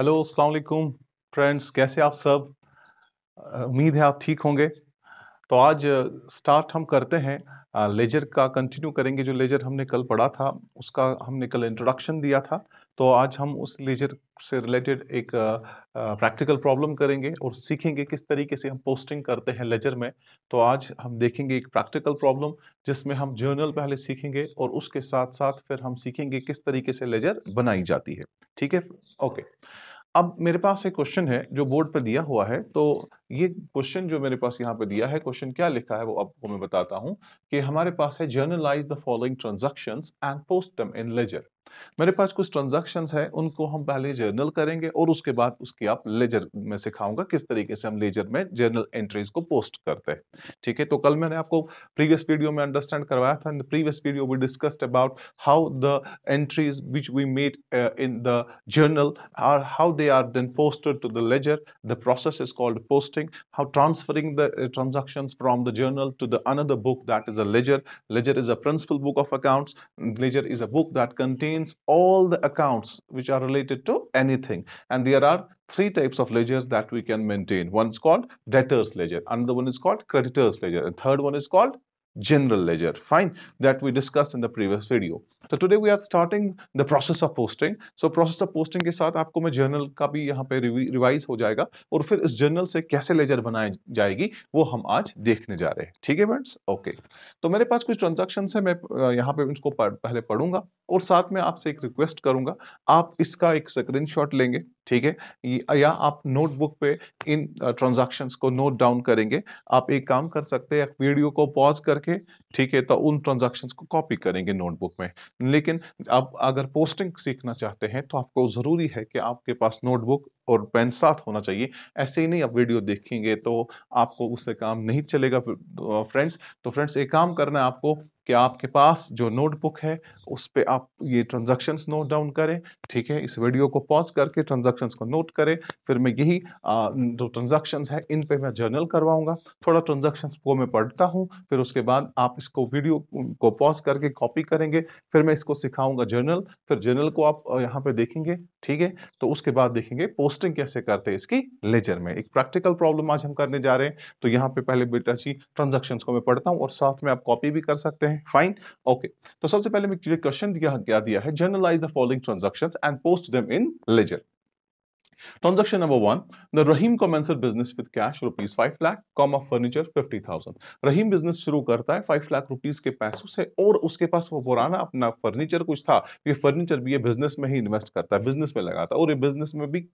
Hello अस्सलाम वालेकुम friends कैसे आप सब उम्मीद है आप ठीक होंगे तो आज स्टार्ट हम करते हैं लेजर का कंटिन्यू करेंगे जो लेजर हमने कल पढ़ा था उसका हमने कल इंट्रोडक्शन दिया था तो आज हम उस लेजर से रिलेटेड एक प्रैक्टिकल प्रॉब्लम करेंगे और सीखेंगे किस तरीके से हम पोस्टिंग करते हैं लेजर में तो आज हम देखेंगे एक प्रैक्टिकल प्रॉब्लम जिसमें हम जर्नल पहले सीखेंगे और उसके साथ साथ फिर हम सीखेंगे किस तरीके से लेजर बनाई जाती है ठीक है ओके okay. अब मेरे पास एक क्वेश्चन है जो बोर्ड पर दिया हुआ है तो ये क्वेश्चन जो मेरे पास यहाँ पे दिया है क्वेश्चन क्या लिखा है वो आपको मैं बताता हूँ कि हमारे पास है journalise the following transaction and post them in ledger मेरे पास कुछ ट्रांजेक्शन है उनको हम पहले जर्नल करेंगे और उसके बाद उसकी आप लेजर में सिखाऊंगा किस तरीके से हम लेजर में जर्नल एंट्रीज को पोस्ट करते हैं ठीक है तो कल मैंने आपको प्रीवियस वीडियो में अंडरस्टैंड करवाया था in previous video we discussed about how the entries which we made in the journal are how they are then posted to the ledger the process is called posting how transferring the transaction from the journal to the another book that is a ledger ledger is a principal book of accounts ledger is a book that contains contains all the accounts which are related to anything. And there are three types of ledgers that we can maintain. One is called debtor's ledger, another one is called creditor's ledger, and third one is called general ledger fine that we discussed in the previous video so today we are starting the process of posting so process of posting के साथ आपको मैं journal का भी यहाँ पे revise हो जाएगा और फिर इस journal से कैसे ledger बनाई जाएगी वो हम आज देखने जा रहे हैं ठीक है फ्रेंड्स ओके तो मेरे पास कुछ transactions है मैं यहाँ पे इसको पहले पढ़ूंगा और साथ में आपसे एक रिक्वेस्ट करूंगा आप इसका एक स्क्रीनशॉट लेंगे ठीक है या आप नोटबुक पे इन ट्रांजैक्शंस को नोट डाउन करेंगे आप एक काम कर सकते हैं वीडियो को पॉज कर करके ठीक है तो उन ट्रांजेक्शन को कॉपी करेंगे नोटबुक में लेकिन आप अगर पोस्टिंग सीखना चाहते हैं तो आपको ज़रूरी है कि आपके पास नोटबुक और पेन साथ होना चाहिए ऐसे ही नहीं आप वीडियो देखेंगे तो आपको उससे काम नहीं चलेगा फ्रेंड्स तो फ्रेंड्स एक काम करना है आपको कि आपके पास जो नोटबुक है उस पर आप ये ट्रांजैक्शंस नोट डाउन करें ठीक है इस वीडियो को पॉज करके ट्रांजैक्शंस को नोट करें फिर मैं यही आ, जो ट्रांजैक्शंस है इन पे मैं जर्नल करवाऊंगा थोड़ा ट्रांजैक्शंस को मैं पढ़ता हूँ फिर उसके बाद आप इसको वीडियो को पॉज करके कॉपी करेंगे फिर मैं इसको सिखाऊंगा जर्नल फिर जर्नल को आप यहाँ पर देखेंगे ठीक है तो उसके बाद देखेंगे पोस्ट पोस्टिंग कैसे करते हैं इसकी लेजर में एक प्रैक्टिकल प्रॉब्लम आज हम करने जा रहे हैं तो यहाँ पे पहले बेटा जी ट्रांजेक्शन को मैं पढ़ता हूँ और साथ में आप कॉपी भी कर सकते हैं फाइन ओके तो सबसे पहले क्वेश्चन दिया दिया है journalise the following transaction and post them in ledger Transaction number one, the Rahim commenced business with cash rupees 5 lakh, comma furniture 50,000. Rahim business शुरू करता है 5 लाख रुपीस के पैसों से और उसके पास वो पुराना अपना फर्नीचर कुछ था ये फर्नीचर भी ये बिजनेस में ही इन्वेस्ट करता है बिजनेस में लगाता है और ये बिजनेस में भी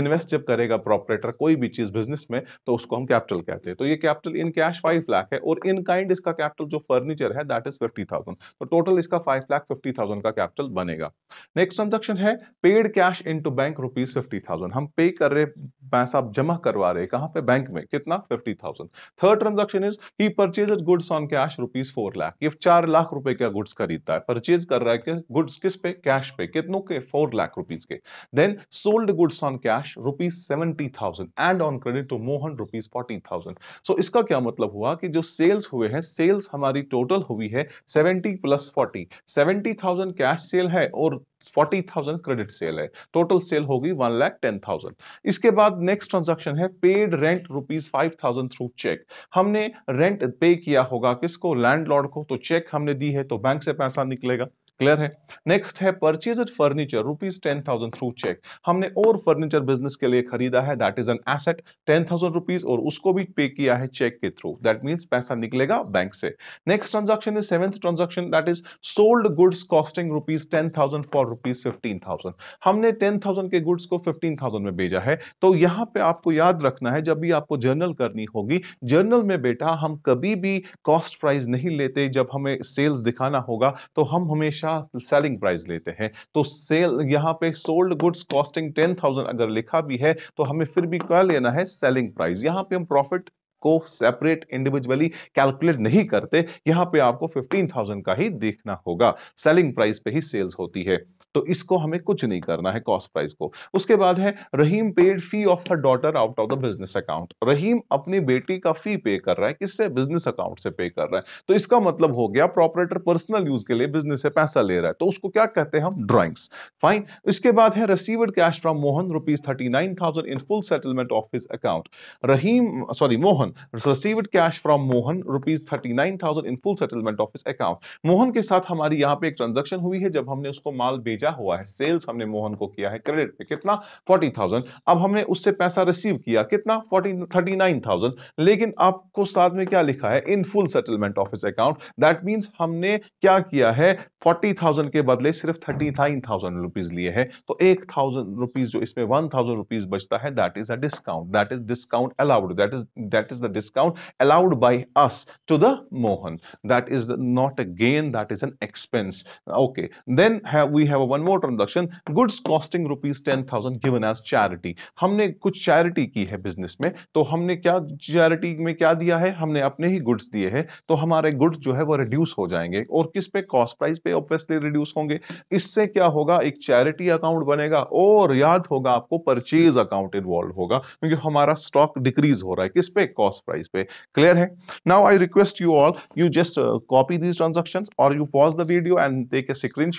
इन्वेस्ट जब करेगा प्रॉपरेटर कोई भी चीज़ बिजनेस में तो उसको हम कैपिटल कहते हैं तो ये capital in cash five lakh है और इन काइंड इसका कैपिटल जो फर्नीचर है दैट इज फिफ्टी थाउजेंड तो टोटल इसका फाइव लाख फिफ्टी थाउजेंड का कैपिटल बनेगा नेक्स्ट ट्रांजेक्शन है paid cash in bank rupees fifty thousand हम पे कर रहे पैसा आप जमा करवा रहे कहां पे बैंक में कितना fifty thousand third transaction is he purchase goods on cash rupees four lakh ये चार लाख रुपए का गुड्स खरीदता है परचेज कर रहा है कि गुड्स किस पे कैश पे कितनों के फोर लाख रुपीज के then sold goods on cash rupees seventy thousand and on credit to Mohan rupees forty thousand so इसका क्या मतलब हुआ कि जो सेल्स हुए हैं सेल्स हमारी टोटल हुई है seventy plus forty seventy thousand cash sale है और फोर्टी थाउजेंड क्रेडिट सेल है टोटल सेल होगी वन लाख टेन थाउजेंड इसके बाद नेक्स्ट ट्रांजेक्शन है paid rent rupees five thousand through cheque हमने रेंट पे किया होगा किसको लैंडलॉर्ड को तो चेक हमने दी है तो बैंक से पैसा निकलेगा क्लियर है नेक्स्ट है purchase furniture rupees ten thousand through cheque हमने और फर्नीचर बिजनेस के लिए खरीदा है that is an asset ten thousand rupees और उसको भी पे किया है चेक के थ्रू दैट मीन पैसा निकलेगा बैंक से next transaction is seventh transaction that is sold goods costing rupees ten thousand for rupees fifteen thousand हमने टेन थाउजेंड के गुड्स को फिफ्टीन थाउजेंड में भेजा है तो यहाँ पे आपको याद रखना है जब भी आपको जर्नल करनी होगी जर्नल में बेटा हम कभी भी कॉस्ट प्राइस नहीं लेते जब हमें सेल्स दिखाना होगा तो हम हमेशा हमेशा सेलिंग प्राइस लेते हैं तो सेल यहाँ पे sold goods costing ten thousand अगर लिखा भी है तो हमें फिर भी क्या लेना है सेलिंग प्राइस यहाँ पे हम प्रॉफिट को सेपरेट इंडिविजुअली कैलकुलेट नहीं करते यहाँ पे आपको फिफ्टीन थाउजेंड का ही देखना होगा सेलिंग प्राइस पे ही सेल्स होती है तो इसको हमें कुछ नहीं करना है कॉस्ट प्राइस को उसके बाद है Rahim paid fee of her daughter out of the business account Rahim अपनी बेटी का फी पे कर रहा है किससे बिजनेस अकाउंट से पे कर रहा है तो इसका मतलब हो गया प्रॉपरेटर पर्सनल यूज के लिए बिजनेस से पैसा ले रहा है तो उसको क्या कहते हैं हम ड्रॉइंग्स फाइन इसके बाद है received cash from Mohan rupees thirty nine thousand in full settlement of his account Rahim sorry Mohan received cash from Mohan rupees thirty nine thousand in full settlement of his account Mohan के साथ हमारी यहाँ पे एक ट्रांजेक्शन हुई है जब हमने उसको माल भेजा खर्चा हुआ है सेल्स हमने मोहन को किया है क्रेडिट पे कितना फोर्टी थाउजेंड अब हमने उससे पैसा रिसीव किया कितना फोर्टी थर्टी नाइन थाउजेंड लेकिन आपको साथ में क्या लिखा है in full settlement of his account that means हमने क्या किया है फोर्टी थाउजेंड के बदले सिर्फ थर्टी नाइन थाउजेंड रुपीज लिए हैं तो एक थाउजेंड रुपीज जो इसमें वन थाउजेंड रुपीज बचता है that is a discount that is discount allowed that is that is the discount allowed by us to the Mohan that is not a gain that is an expense okay then we have a one more transaction goods costing rupees ten thousand given as charity हमने कुछ charity की है business में तो हमने क्या charity में क्या दिया है हमने अपने ही गुड्स दिए हैं तो हमारे गुड्स जो है वो रिड्यूस हो जाएंगे और किस पे कॉस्ट प्राइस पे ऑब्वियसली रिड्यूस होंगे इससे क्या होगा एक चैरिटी अकाउंट बनेगा और याद होगा आपको परचेज अकाउंट इन्वॉल्व होगा क्योंकि हमारा स्टॉक डिक्रीज हो रहा है किस पे कॉस्ट प्राइस पे क्लियर है now I request you all you just copy these transaction और you pause the video and take a screen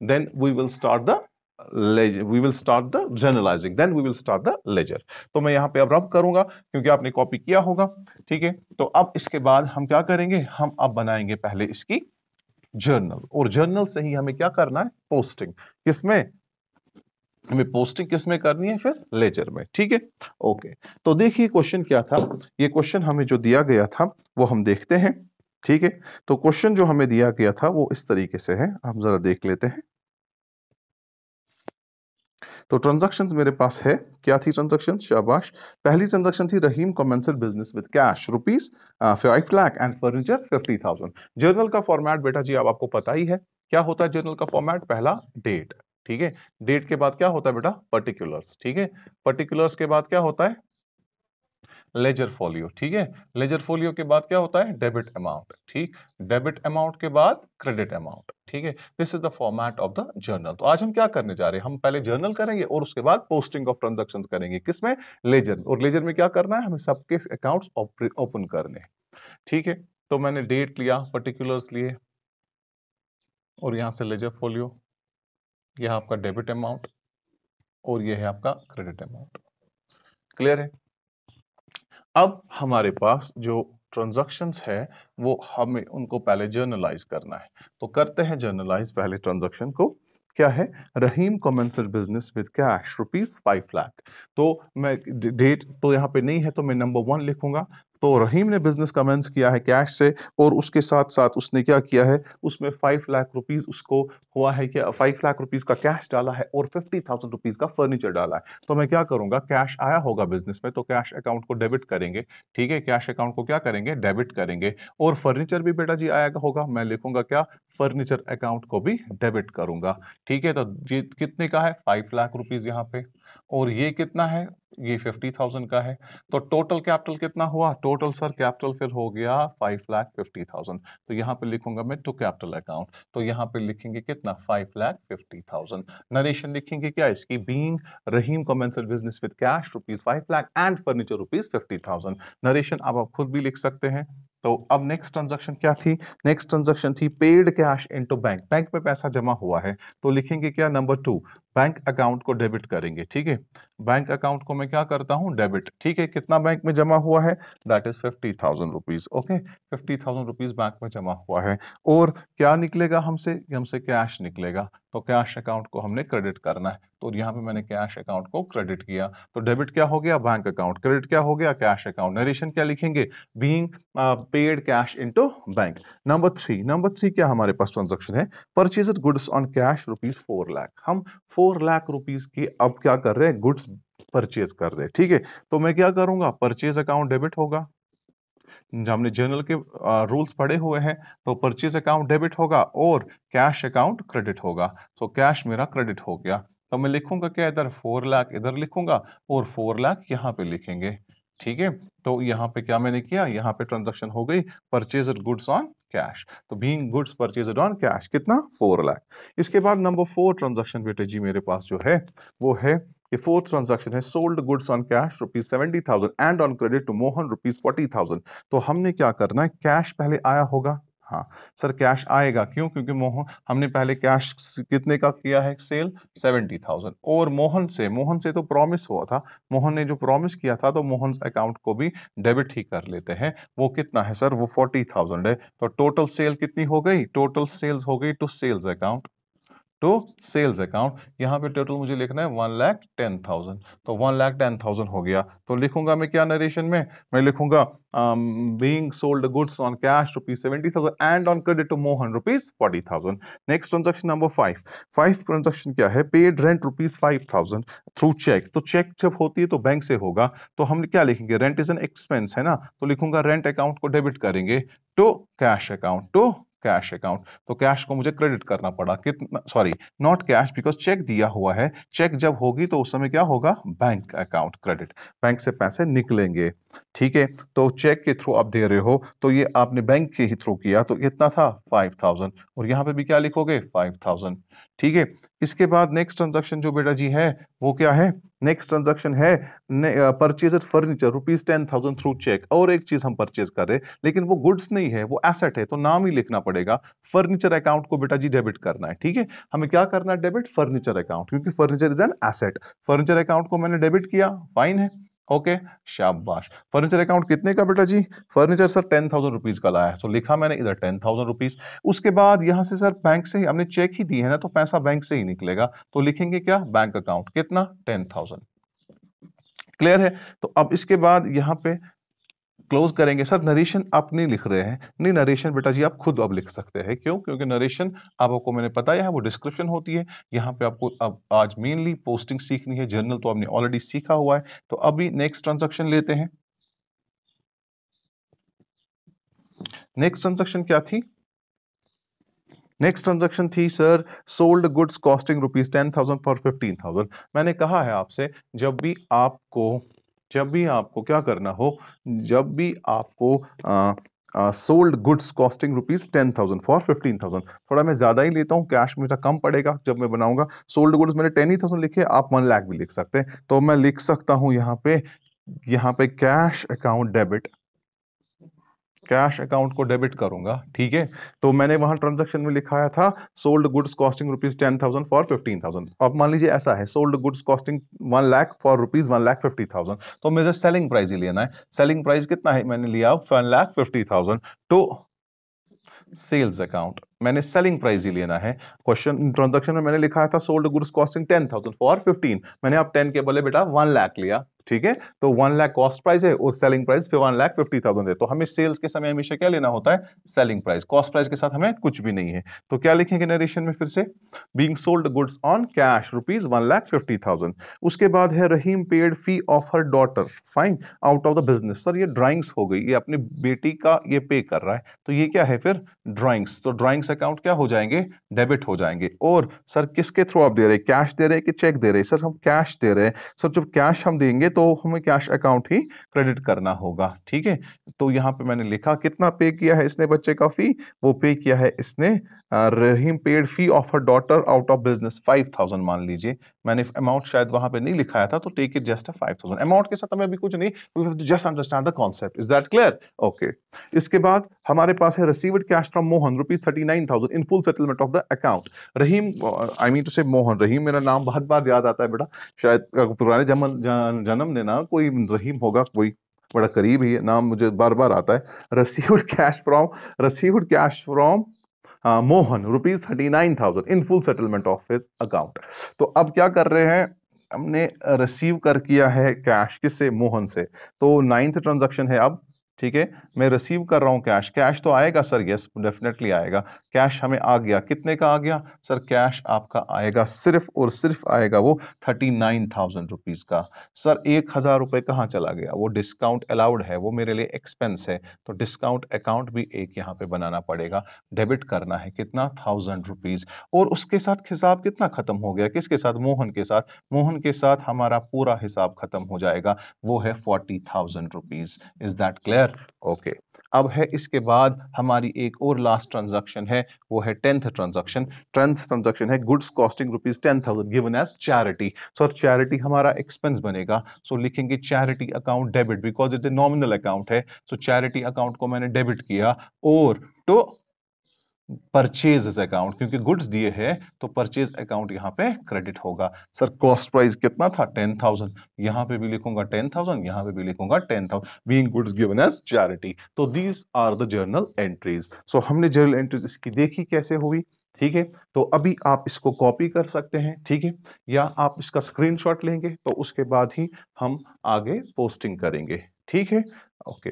then we will start the ledger. we will start the generalizing then we will start the ledger तो मैं यहाँ पे अब रब करूँगा क्योंकि आपने कॉपी किया होगा ठीक है तो अब इसके बाद हम क्या करेंगे हम अब बनाएंगे पहले इसकी जर्नल और जर्नल से ही हमें क्या करना है पोस्टिंग किसमें हमें पोस्टिंग किसमें करनी है फिर लेजर में ठीक है ओके तो देखिए क्वेश्चन क्या था ये क्वेश्चन हमें जो दिया गया था वो हम देखते हैं ठीक है तो क्वेश्चन जो हमें दिया गया था वो इस तरीके से है आप जरा देख लेते हैं तो ट्रांजैक्शंस मेरे पास है क्या थी ट्रांजैक्शंस शाबाश पहली ट्रांजैक्शन थी Rahim commenced business with cash rupees five lakh and furniture fifty thousand journal का फॉर्मेट बेटा जी अब आपको पता ही है क्या होता है जर्नल का फॉर्मेट पहला डेट ठीक है डेट के बाद क्या होता है बेटा पर्टिकुलर्स ठीक है पर्टिकुलर्स के बाद क्या होता है लेजर फोलियो ठीक है लेजर फोलियो के बाद क्या होता है डेबिट अमाउंट ठीक डेबिट अमाउंट के बाद क्रेडिट अमाउंट ठीक है this is the format of the journal तो आज हम क्या करने जा रहे हैं हम पहले जर्नल करेंगे और उसके बाद पोस्टिंग ऑफ ट्रांजेक्शन करेंगे किसमें लेजर और लेजर में क्या करना है हमें सबके अकाउंट ओपन करने ठीक है तो मैंने डेट लिया पर्टिकुलर्स लिए और यहां से लेजर फोलियो यह आपका डेबिट अमाउंट और यह है आपका क्रेडिट अमाउंट क्लियर है अब हमारे पास जो ट्रांजेक्शन है वो हमें उनको पहले जर्नलाइज करना है तो करते हैं जर्नलाइज पहले ट्रांजेक्शन को क्या है Rahim commenced business with cash rupees five lakh तो मैं डेट तो यहाँ पे नहीं है तो मैं नंबर वन लिखूंगा तो रहीम ने बिज़नेस कमेंस किया है कैश से और उसके साथ साथ उसने क्या किया है उसमें फाइव लाख रुपीज़ उसको हुआ है कि फाइव लाख रुपीज़ का कैश डाला है और फिफ्टी थाउजेंड रुपीज़ का फर्नीचर डाला है तो मैं क्या करूँगा कैश आया होगा बिज़नेस में तो कैश अकाउंट को डेबिट करेंगे ठीक है कैश अकाउंट को क्या करेंगे डेबिट करेंगे और फर्नीचर भी बेटा जी आया होगा मैं लिखूंगा क्या फर्नीचर अकाउंट को भी डेबिट करूंगा ठीक है तो कितने का है फाइव लाख रुपीज़ यहाँ पे और ये कितना है ये फिफ्टी थाउजेंड का है तो टोटल कैपिटल कितना हुआ टोटल सर कैपिटल फिर हो गया फाइव लाख फिफ्टी थाउजेंड तो यहाँ पे लिखूंगा मैं टू कैपिटल अकाउंट तो यहाँ पे लिखेंगे कितना five lakh fifty thousand narration लिखेंगे क्या इसकी being Rahim commenced business with cash rupees five lakh and furniture rupees fifty thousand narration अब आप खुद भी लिख सकते हैं तो अब नेक्स्ट ट्रांजेक्शन क्या थी नेक्स्ट ट्रांजेक्शन थी paid cash into bank bank में पैसा जमा हुआ है तो लिखेंगे क्या नंबर टू बैंक अकाउंट को डेबिट करेंगे ठीक है बैंक अकाउंट को मैं क्या करता हूँ डेबिट ठीक है कितना बैंक में जमा हुआ है that is fifty thousand rupees okay fifty thousand rupees bank में जमा हुआ है और क्या निकलेगा हमसे हमसे कैश निकलेगा तो कैश अकाउंट को हमने क्रेडिट करना है तो यहाँ पे मैंने कैश अकाउंट को क्रेडिट किया तो डेबिट क्या हो गया बैंक अकाउंट क्रेडिट क्या हो गया कैश अकाउंट नरेशन क्या लिखेंगे being paid cash into bank number three number three क्या हमारे पास ट्रांजेक्शन है purchase goods on cash rupees four lakh हम फोर फोर लाख रुपीज की अब क्या कर रहे हैं गुड्स परचेज कर रहे हैं ठीक है तो मैं क्या करूंगा परचेज अकाउंट डेबिट होगा हमने जनरल के रूल्स पढ़े हुए हैं तो परचेज अकाउंट डेबिट होगा और कैश अकाउंट क्रेडिट होगा तो कैश मेरा क्रेडिट हो गया तो मैं लिखूंगा क्या इधर फोर लाख इधर लिखूंगा और फोर लाख यहाँ पे लिखेंगे ठीक है तो यहाँ पे क्या मैंने किया यहाँ पे ट्रांजैक्शन हो गई परचेज गुड्स ऑन कैश तो being goods purchase on cash कितना फोर लाख इसके बाद नंबर फोर ट्रांजेक्शन बेटे जी मेरे पास जो है वो है ये फोर्थ ट्रांजेक्शन है sold goods on cash rupees seventy thousand and on credit to Mohan rupees forty thousand तो हमने क्या करना है कैश पहले आया होगा हाँ सर कैश आएगा क्यों क्योंकि मोहन हमने पहले कैश कितने का किया है सेल सेवेंटी थाउजेंड और मोहन से मोहन से तो प्रॉमिस हुआ था मोहन ने जो प्रॉमिस किया था तो मोहन अकाउंट को भी डेबिट ही कर लेते हैं वो कितना है सर वो फोर्टी थाउजेंड है तो टोटल सेल कितनी हो गई टोटल सेल्स हो गई to sales account to sales account यहाँ पे टोटल मुझे लिखना है वन लैख टेन थाउजेंड तो वन लैख टेन थाउजेंड हो गया तो लिखूंगा मैं क्या नरेशन में मैं लिखूंगा being sold goods on cash rupees seventy thousand and on credit to Mohan rupees forty thousand next transaction number five five transaction क्या है paid rent rupees five thousand through cheque तो चेक जब होती है तो बैंक से होगा तो हम क्या लिखेंगे रेंट इज एन एक्सपेंस है ना तो लिखूंगा रेंट अकाउंट को डेबिट करेंगे to cash account to cash account तो कैश को मुझे क्रेडिट करना पड़ा कितना sorry not cash because cheque दिया हुआ है चेक जब होगी तो उस समय क्या होगा बैंक अकाउंट क्रेडिट बैंक से पैसे निकलेंगे ठीक है तो चेक के थ्रू आप दे रहे हो तो ये आपने बैंक के ही थ्रू किया तो कितना था फाइव थाउजेंड और यहाँ पे भी क्या लिखोगे फाइव थाउजेंड ठीक है इसके बाद नेक्स्ट ट्रांजेक्शन जो बेटा जी है वो क्या है नेक्स्ट ट्रांजेक्शन है purchase furniture rupees ten thousand through cheque और एक चीज हम परचेज कर रहे लेकिन वो गुड्स नहीं है वो एसेट है तो नाम ही लिखना पड़ेगा फर्नीचर अकाउंट को बेटा जी डेबिट करना है ठीक है हमें क्या करना है डेबिट फर्नीचर अकाउंट क्योंकि furniture is an asset furniture account को मैंने डेबिट किया फाइन है ओके शाबाश फर्नीचर अकाउंट कितने का बेटा जी furniture sir ten thousand rupees का लाया है तो लिखा मैंने इधर टेन थाउजेंड रुपीज़ उसके बाद यहां से सर बैंक से ही हमने चेक ही दी है ना तो पैसा बैंक से ही निकलेगा तो लिखेंगे क्या बैंक अकाउंट कितना टेन थाउजेंड क्लियर है तो अब इसके बाद यहाँ पे क्लोज करेंगे सर नरेशन आप नहीं लिख रहे हैं नहीं नरेशन बेटा जी आप खुद अब लिख सकते हैं क्यों क्योंकि नरेशन आपको मैंने बताया है वो डिस्क्रिप्शन होती है यहाँ पे आपको अब आज मेनली पोस्टिंग सीखनी है जर्नल तो आपने ऑलरेडी सीखा हुआ है तो अभी नेक्स्ट ट्रांजेक्शन लेते हैं नेक्स्ट ट्रांजेक्शन क्या थी नेक्स्ट ट्रांजेक्शन थी sir sold goods costing rupees ten thousand for fifteen thousand मैंने कहा है आपसे जब भी आपको जब भी आपको क्या करना हो जब भी आपको आ, sold goods costing rupees ten thousand for fifteen thousand थोड़ा मैं ज़्यादा ही लेता हूँ कैश मेरा कम पड़ेगा जब मैं बनाऊंगा सोल्ड गुड्स मैंने टेन ही थाउजेंड लिखे आप वन लाख भी लिख सकते हैं तो मैं लिख सकता हूँ यहाँ पे यहाँ पे cash account debit cash account को डेबिट करूंगा ठीक है तो मैंने वहां ट्रांजैक्शन में लिखाया था sold goods costing rupees ten thousand for fifteen thousand अब मान लीजिए ऐसा है sold goods costing one lakh for rupees one lakh fifty thousand तो मुझे सेलिंग प्राइस ही लेना है सेलिंग प्राइस कितना है मैंने लिया one lakh fifty thousand to तो सेल्स अकाउंट मैंने सेलिंग प्राइस ही लेना है क्वेश्चन इंट्रोडक्शन में मैंने लिखा था sold goods costing ten thousand for fifteen मैंने आप टेन के बोले बेटा वन लाख लिया ठीक है तो वन लाख कॉस्ट प्राइस है और सेलिंग प्राइस फिर वन लाख फिफ्टी थाउजेंड है तो हमें सेल्स के समय हमेशा क्या लेना होता है सेलिंग प्राइस कॉस्ट प्राइस के साथ हमें कुछ भी नहीं है तो क्या लिखेंगे नरेशन में फिर से being sold goods on cash rupees one lakh fifty thousand उसके बाद है Rahim paid fee of her daughter fine out of the business sir ये ड्राइंग्स हो गई ये अपनी बेटी का ये पे कर रहा है तो ये क्या है फिर ड्राइंग्स तो ड्राइंग्स सेविंग्स अकाउंट क्या हो जाएंगे डेबिट हो जाएंगे और सर किसके थ्रू आप दे रहे कैश दे रहे कि चेक दे रहे सर हम कैश दे रहे सर जब कैश हम देंगे तो हमें कैश अकाउंट ही क्रेडिट करना होगा ठीक है तो यहाँ पे मैंने लिखा कितना पे किया है इसने बच्चे का फी वो पे किया है इसने Rahim paid fee of a daughter out of business five मान लीजिए मैंने अमाउंट शायद वहां पे नहीं लिखाया था तो take it just five thousand amount के साथ हमें अभी कुछ नहीं just understand the concept is that clear okay इसके बाद हमारे पास है received cash from Mohan rupees thirty nine thousand in full settlement of the account Rahim I mean to say Mohan रहीम मेरा नाम बहुत बार याद आता है बेटा शायद पुराने जन्म जन्म ने ना कोई रहीम होगा कोई बड़ा करीब ही नाम मुझे बार बार आता है received cash from received cash from हाँ, Mohan rupees thirty nine thousand in full settlement of his account तो अब क्या कर रहे हैं हमने रिसीव कर किया है कैश किससे मोहन से तो नाइन्थ ट्रांजेक्शन है अब ठीक है मैं रिसीव कर रहा हूँ कैश कैश तो आएगा सर यस डेफिनेटली आएगा कैश हमें आ गया कितने का आ गया सर कैश आपका आएगा सिर्फ और सिर्फ आएगा वो थर्टी नाइन थाउजेंड रुपीज़ का सर एक हज़ार रुपए कहाँ चला गया वो डिस्काउंट अलाउड है वो मेरे लिए एक्सपेंस है तो डिस्काउंट अकाउंट भी एक यहाँ पे बनाना पड़ेगा डेबिट करना है कितना थाउजेंड रुपीज़ और उसके साथ हिसाब कितना ख़त्म हो गया किसके साथ मोहन के साथ मोहन के साथ हमारा पूरा हिसाब ख़त्म हो जाएगा वो है forty thousand rupees is that clear okay अब है इसके बाद हमारी एक और लास्ट ट्रांजेक्शन है है वो है टेंथ ट्रांजेक्शन टेंथ ट्रांजेक्शन है goods costing rupees ten thousand given as charity so charity हमारा एक्सपेंस बनेगा सो so, लिखेंगे charity account debit because it a nominal account है सो चैरिटी अकाउंट को मैंने डेबिट किया और तो परचेज अकाउंट क्योंकि गुड्स दिए हैं तो परचेज अकाउंट यहाँ पे क्रेडिट होगा सर कॉस्ट प्राइस कितना था टेन थाउजेंड यहाँ पे भी लिखूंगा टेन थाउजेंड यहाँ पे भी लिखूंगा ten thousand being goods given as charity तो these are the journal entries so हमने जर्नल एंट्रीज इसकी देखी कैसे हुई ठीक है तो अभी आप इसको कॉपी कर सकते हैं ठीक है या आप इसका स्क्रीनशॉट लेंगे तो उसके बाद ही हम आगे पोस्टिंग करेंगे ठीक है ओके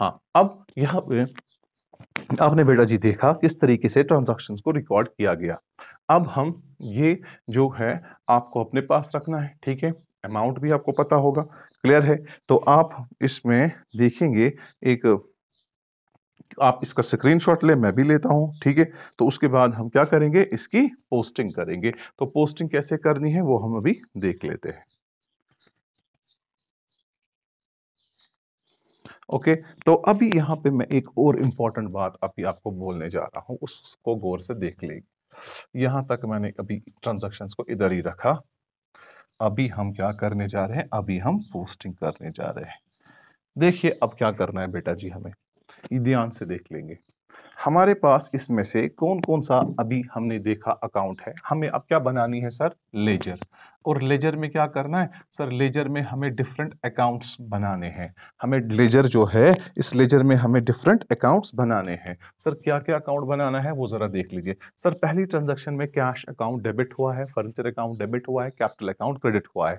हाँ अब यहाँ पे आपने बेटा जी देखा किस तरीके से ट्रांजेक्शन को रिकॉर्ड किया गया अब हम ये जो है आपको अपने पास रखना है ठीक है अमाउंट भी आपको पता होगा क्लियर है तो आप इसमें देखेंगे एक आप इसका स्क्रीनशॉट ले मैं भी लेता हूं ठीक है तो उसके बाद हम क्या करेंगे इसकी पोस्टिंग करेंगे तो पोस्टिंग कैसे करनी है वो हम अभी देख लेते हैं ओके तो अभी यहाँ पे मैं एक और इम्पॉर्टेंट बात अभी आपको बोलने जा रहा हूँ उसको गौर से देख लेगी यहाँ तक मैंने अभी ट्रांजेक्शन को इधर ही रखा अभी हम क्या करने जा रहे हैं अभी हम पोस्टिंग करने जा रहे हैं देखिए अब क्या करना है बेटा जी हमें ध्यान से देख लेंगे हमारे पास इसमें से कौन कौन सा अभी हमने देखा अकाउंट है हमें अब क्या बनानी है सर लेजर और लेजर में क्या करना है सर लेजर में हमें डिफरेंट अकाउंट्स बनाने हैं हमें लेजर जो है इस लेजर में हमें डिफरेंट अकाउंट्स बनाने हैं सर क्या क्या अकाउंट बनाना है वो ज़रा देख लीजिए सर पहली ट्रांजेक्शन में कैश अकाउंट डेबिट हुआ है फर्नीचर अकाउंट डेबिट हुआ है कैपिटल अकाउंट क्रेडिट हुआ है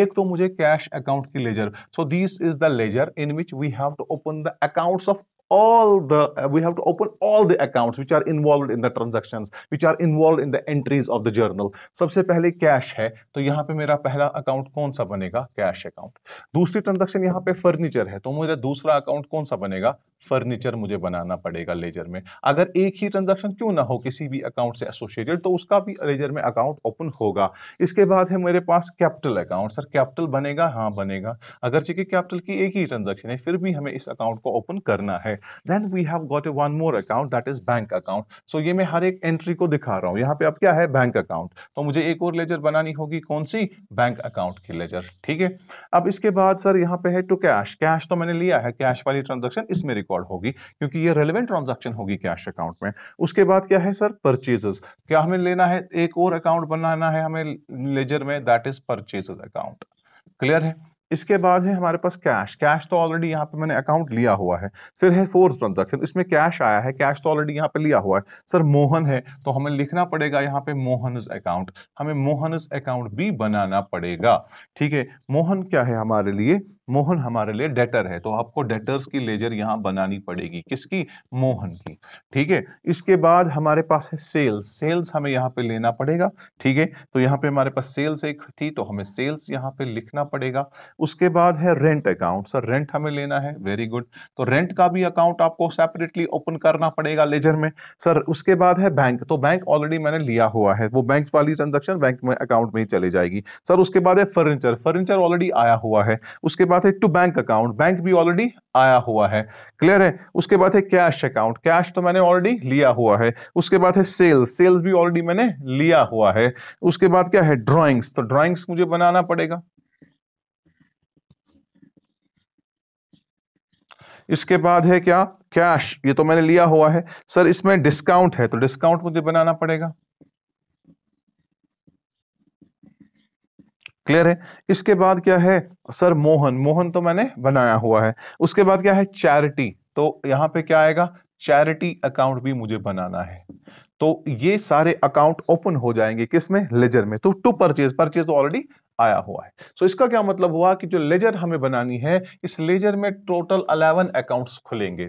एक तो मुझे कैश अकाउंट की ledger so this is the ledger in which we have to open the accounts of all the uh, we have to open all the accounts which are involved in the transactions which are involved in the entries of the journal sabse pehle cash hai to yahan pe mera pehla account kaun sa banega cash account dusri transaction yahan pe furniture hai to mera dusra account kaun sa banega furniture मुझे बनाना पड़ेगा laser में अगर एक ही transaction क्यों ना हो किसी भी अकाउंट से एसोसिएटेड तो उसका भी लेजर में अकाउंट ओपन होगा इसके बाद है मेरे पास कैपिटल अकाउंट सर कैपिटल बनेगा हाँ बनेगा अगर चूंकि कैपिटल की एक ही ट्रांजैक्शन है फिर भी हमें इस अकाउंट को ओपन करना है right then we have got a one more account that is bank account so ये मैं हर एक एंट्री को दिखा रहा हूँ यहाँ पे अब क्या है बैंक अकाउंट तो मुझे एक और लेजर बनानी होगी कौन सी बैंक अकाउंट की लेजर ठीक है अब इसके बाद सर यहाँ पे है टू कैश कैश तो मैंने लिया है कैश वाली ट्रांजेक्शन इसमें रिकॉर्ड होगी क्योंकि ये रेलिवेंट ट्रांजेक्शन होगी कैश अकाउंट में उसके बाद क्या है सर परचेजेस क्या हमें लेना है एक और अकाउंट बनाना है हमें लेजर में that is purchases account clear है इसके बाद है हमारे पास कैश कैश तो ऑलरेडी यहाँ पे मैंने अकाउंट लिया हुआ है फिर है फोर्थ ट्रांजेक्शन इसमें कैश आया है कैश तो ऑलरेडी यहाँ पे लिया हुआ है सर मोहन है तो हमें लिखना पड़ेगा यहाँ पे मोहनज अकाउंट हमें मोहनज अकाउंट भी बनाना पड़ेगा ठीक है मोहन क्या है हमारे लिए मोहन हमारे लिए डेटर है तो आपको डेटर्स की लेजर यहाँ बनानी पड़ेगी किसकी मोहन की ठीक है इसके बाद हमारे पास है सेल्स सेल्स हमें यहाँ पे लेना पड़ेगा ठीक है तो यहाँ पे हमारे पास सेल्स एक थी तो हमें सेल्स यहाँ पे लिखना पड़ेगा उसके बाद है रेंट अकाउंट सर रेंट हमें लेना है वेरी गुड तो रेंट का भी अकाउंट आपको सेपरेटली ओपन करना पड़ेगा लेजर में सर उसके बाद है बैंक तो बैंक ऑलरेडी मैंने लिया हुआ है वो बैंक वाली ट्रांजेक्शन बैंक में अकाउंट में ही चली जाएगी सर उसके बाद है फर्नीचर फर्नीचर ऑलरेडी आया हुआ है उसके बाद है टू बैंक अकाउंट बैंक भी ऑलरेडी आया हुआ है क्लियर है उसके बाद है कैश अकाउंट कैश तो मैंने ऑलरेडी लिया हुआ है उसके बाद है सेल्स सेल्स भी ऑलरेडी मैंने लिया हुआ है उसके बाद क्या है ड्रॉइंग्स तो ड्रॉइंग्स मुझे बनाना पड़ेगा इसके बाद है क्या कैश ये तो मैंने लिया हुआ है सर इसमें डिस्काउंट है तो डिस्काउंट मुझे बनाना पड़ेगा क्लियर है इसके बाद क्या है सर मोहन मोहन तो मैंने बनाया हुआ है उसके बाद क्या है चैरिटी तो यहां पे क्या आएगा चैरिटी अकाउंट भी मुझे बनाना है तो ये सारे अकाउंट ओपन हो जाएंगे किस में लेजर में तो टू परचेज परचेज तो ऑलरेडी आया हुआ है सो so, इसका क्या मतलब हुआ कि जो लेजर हमें बनानी है इस लेजर में टोटल अलेवन अकाउंट्स खुलेंगे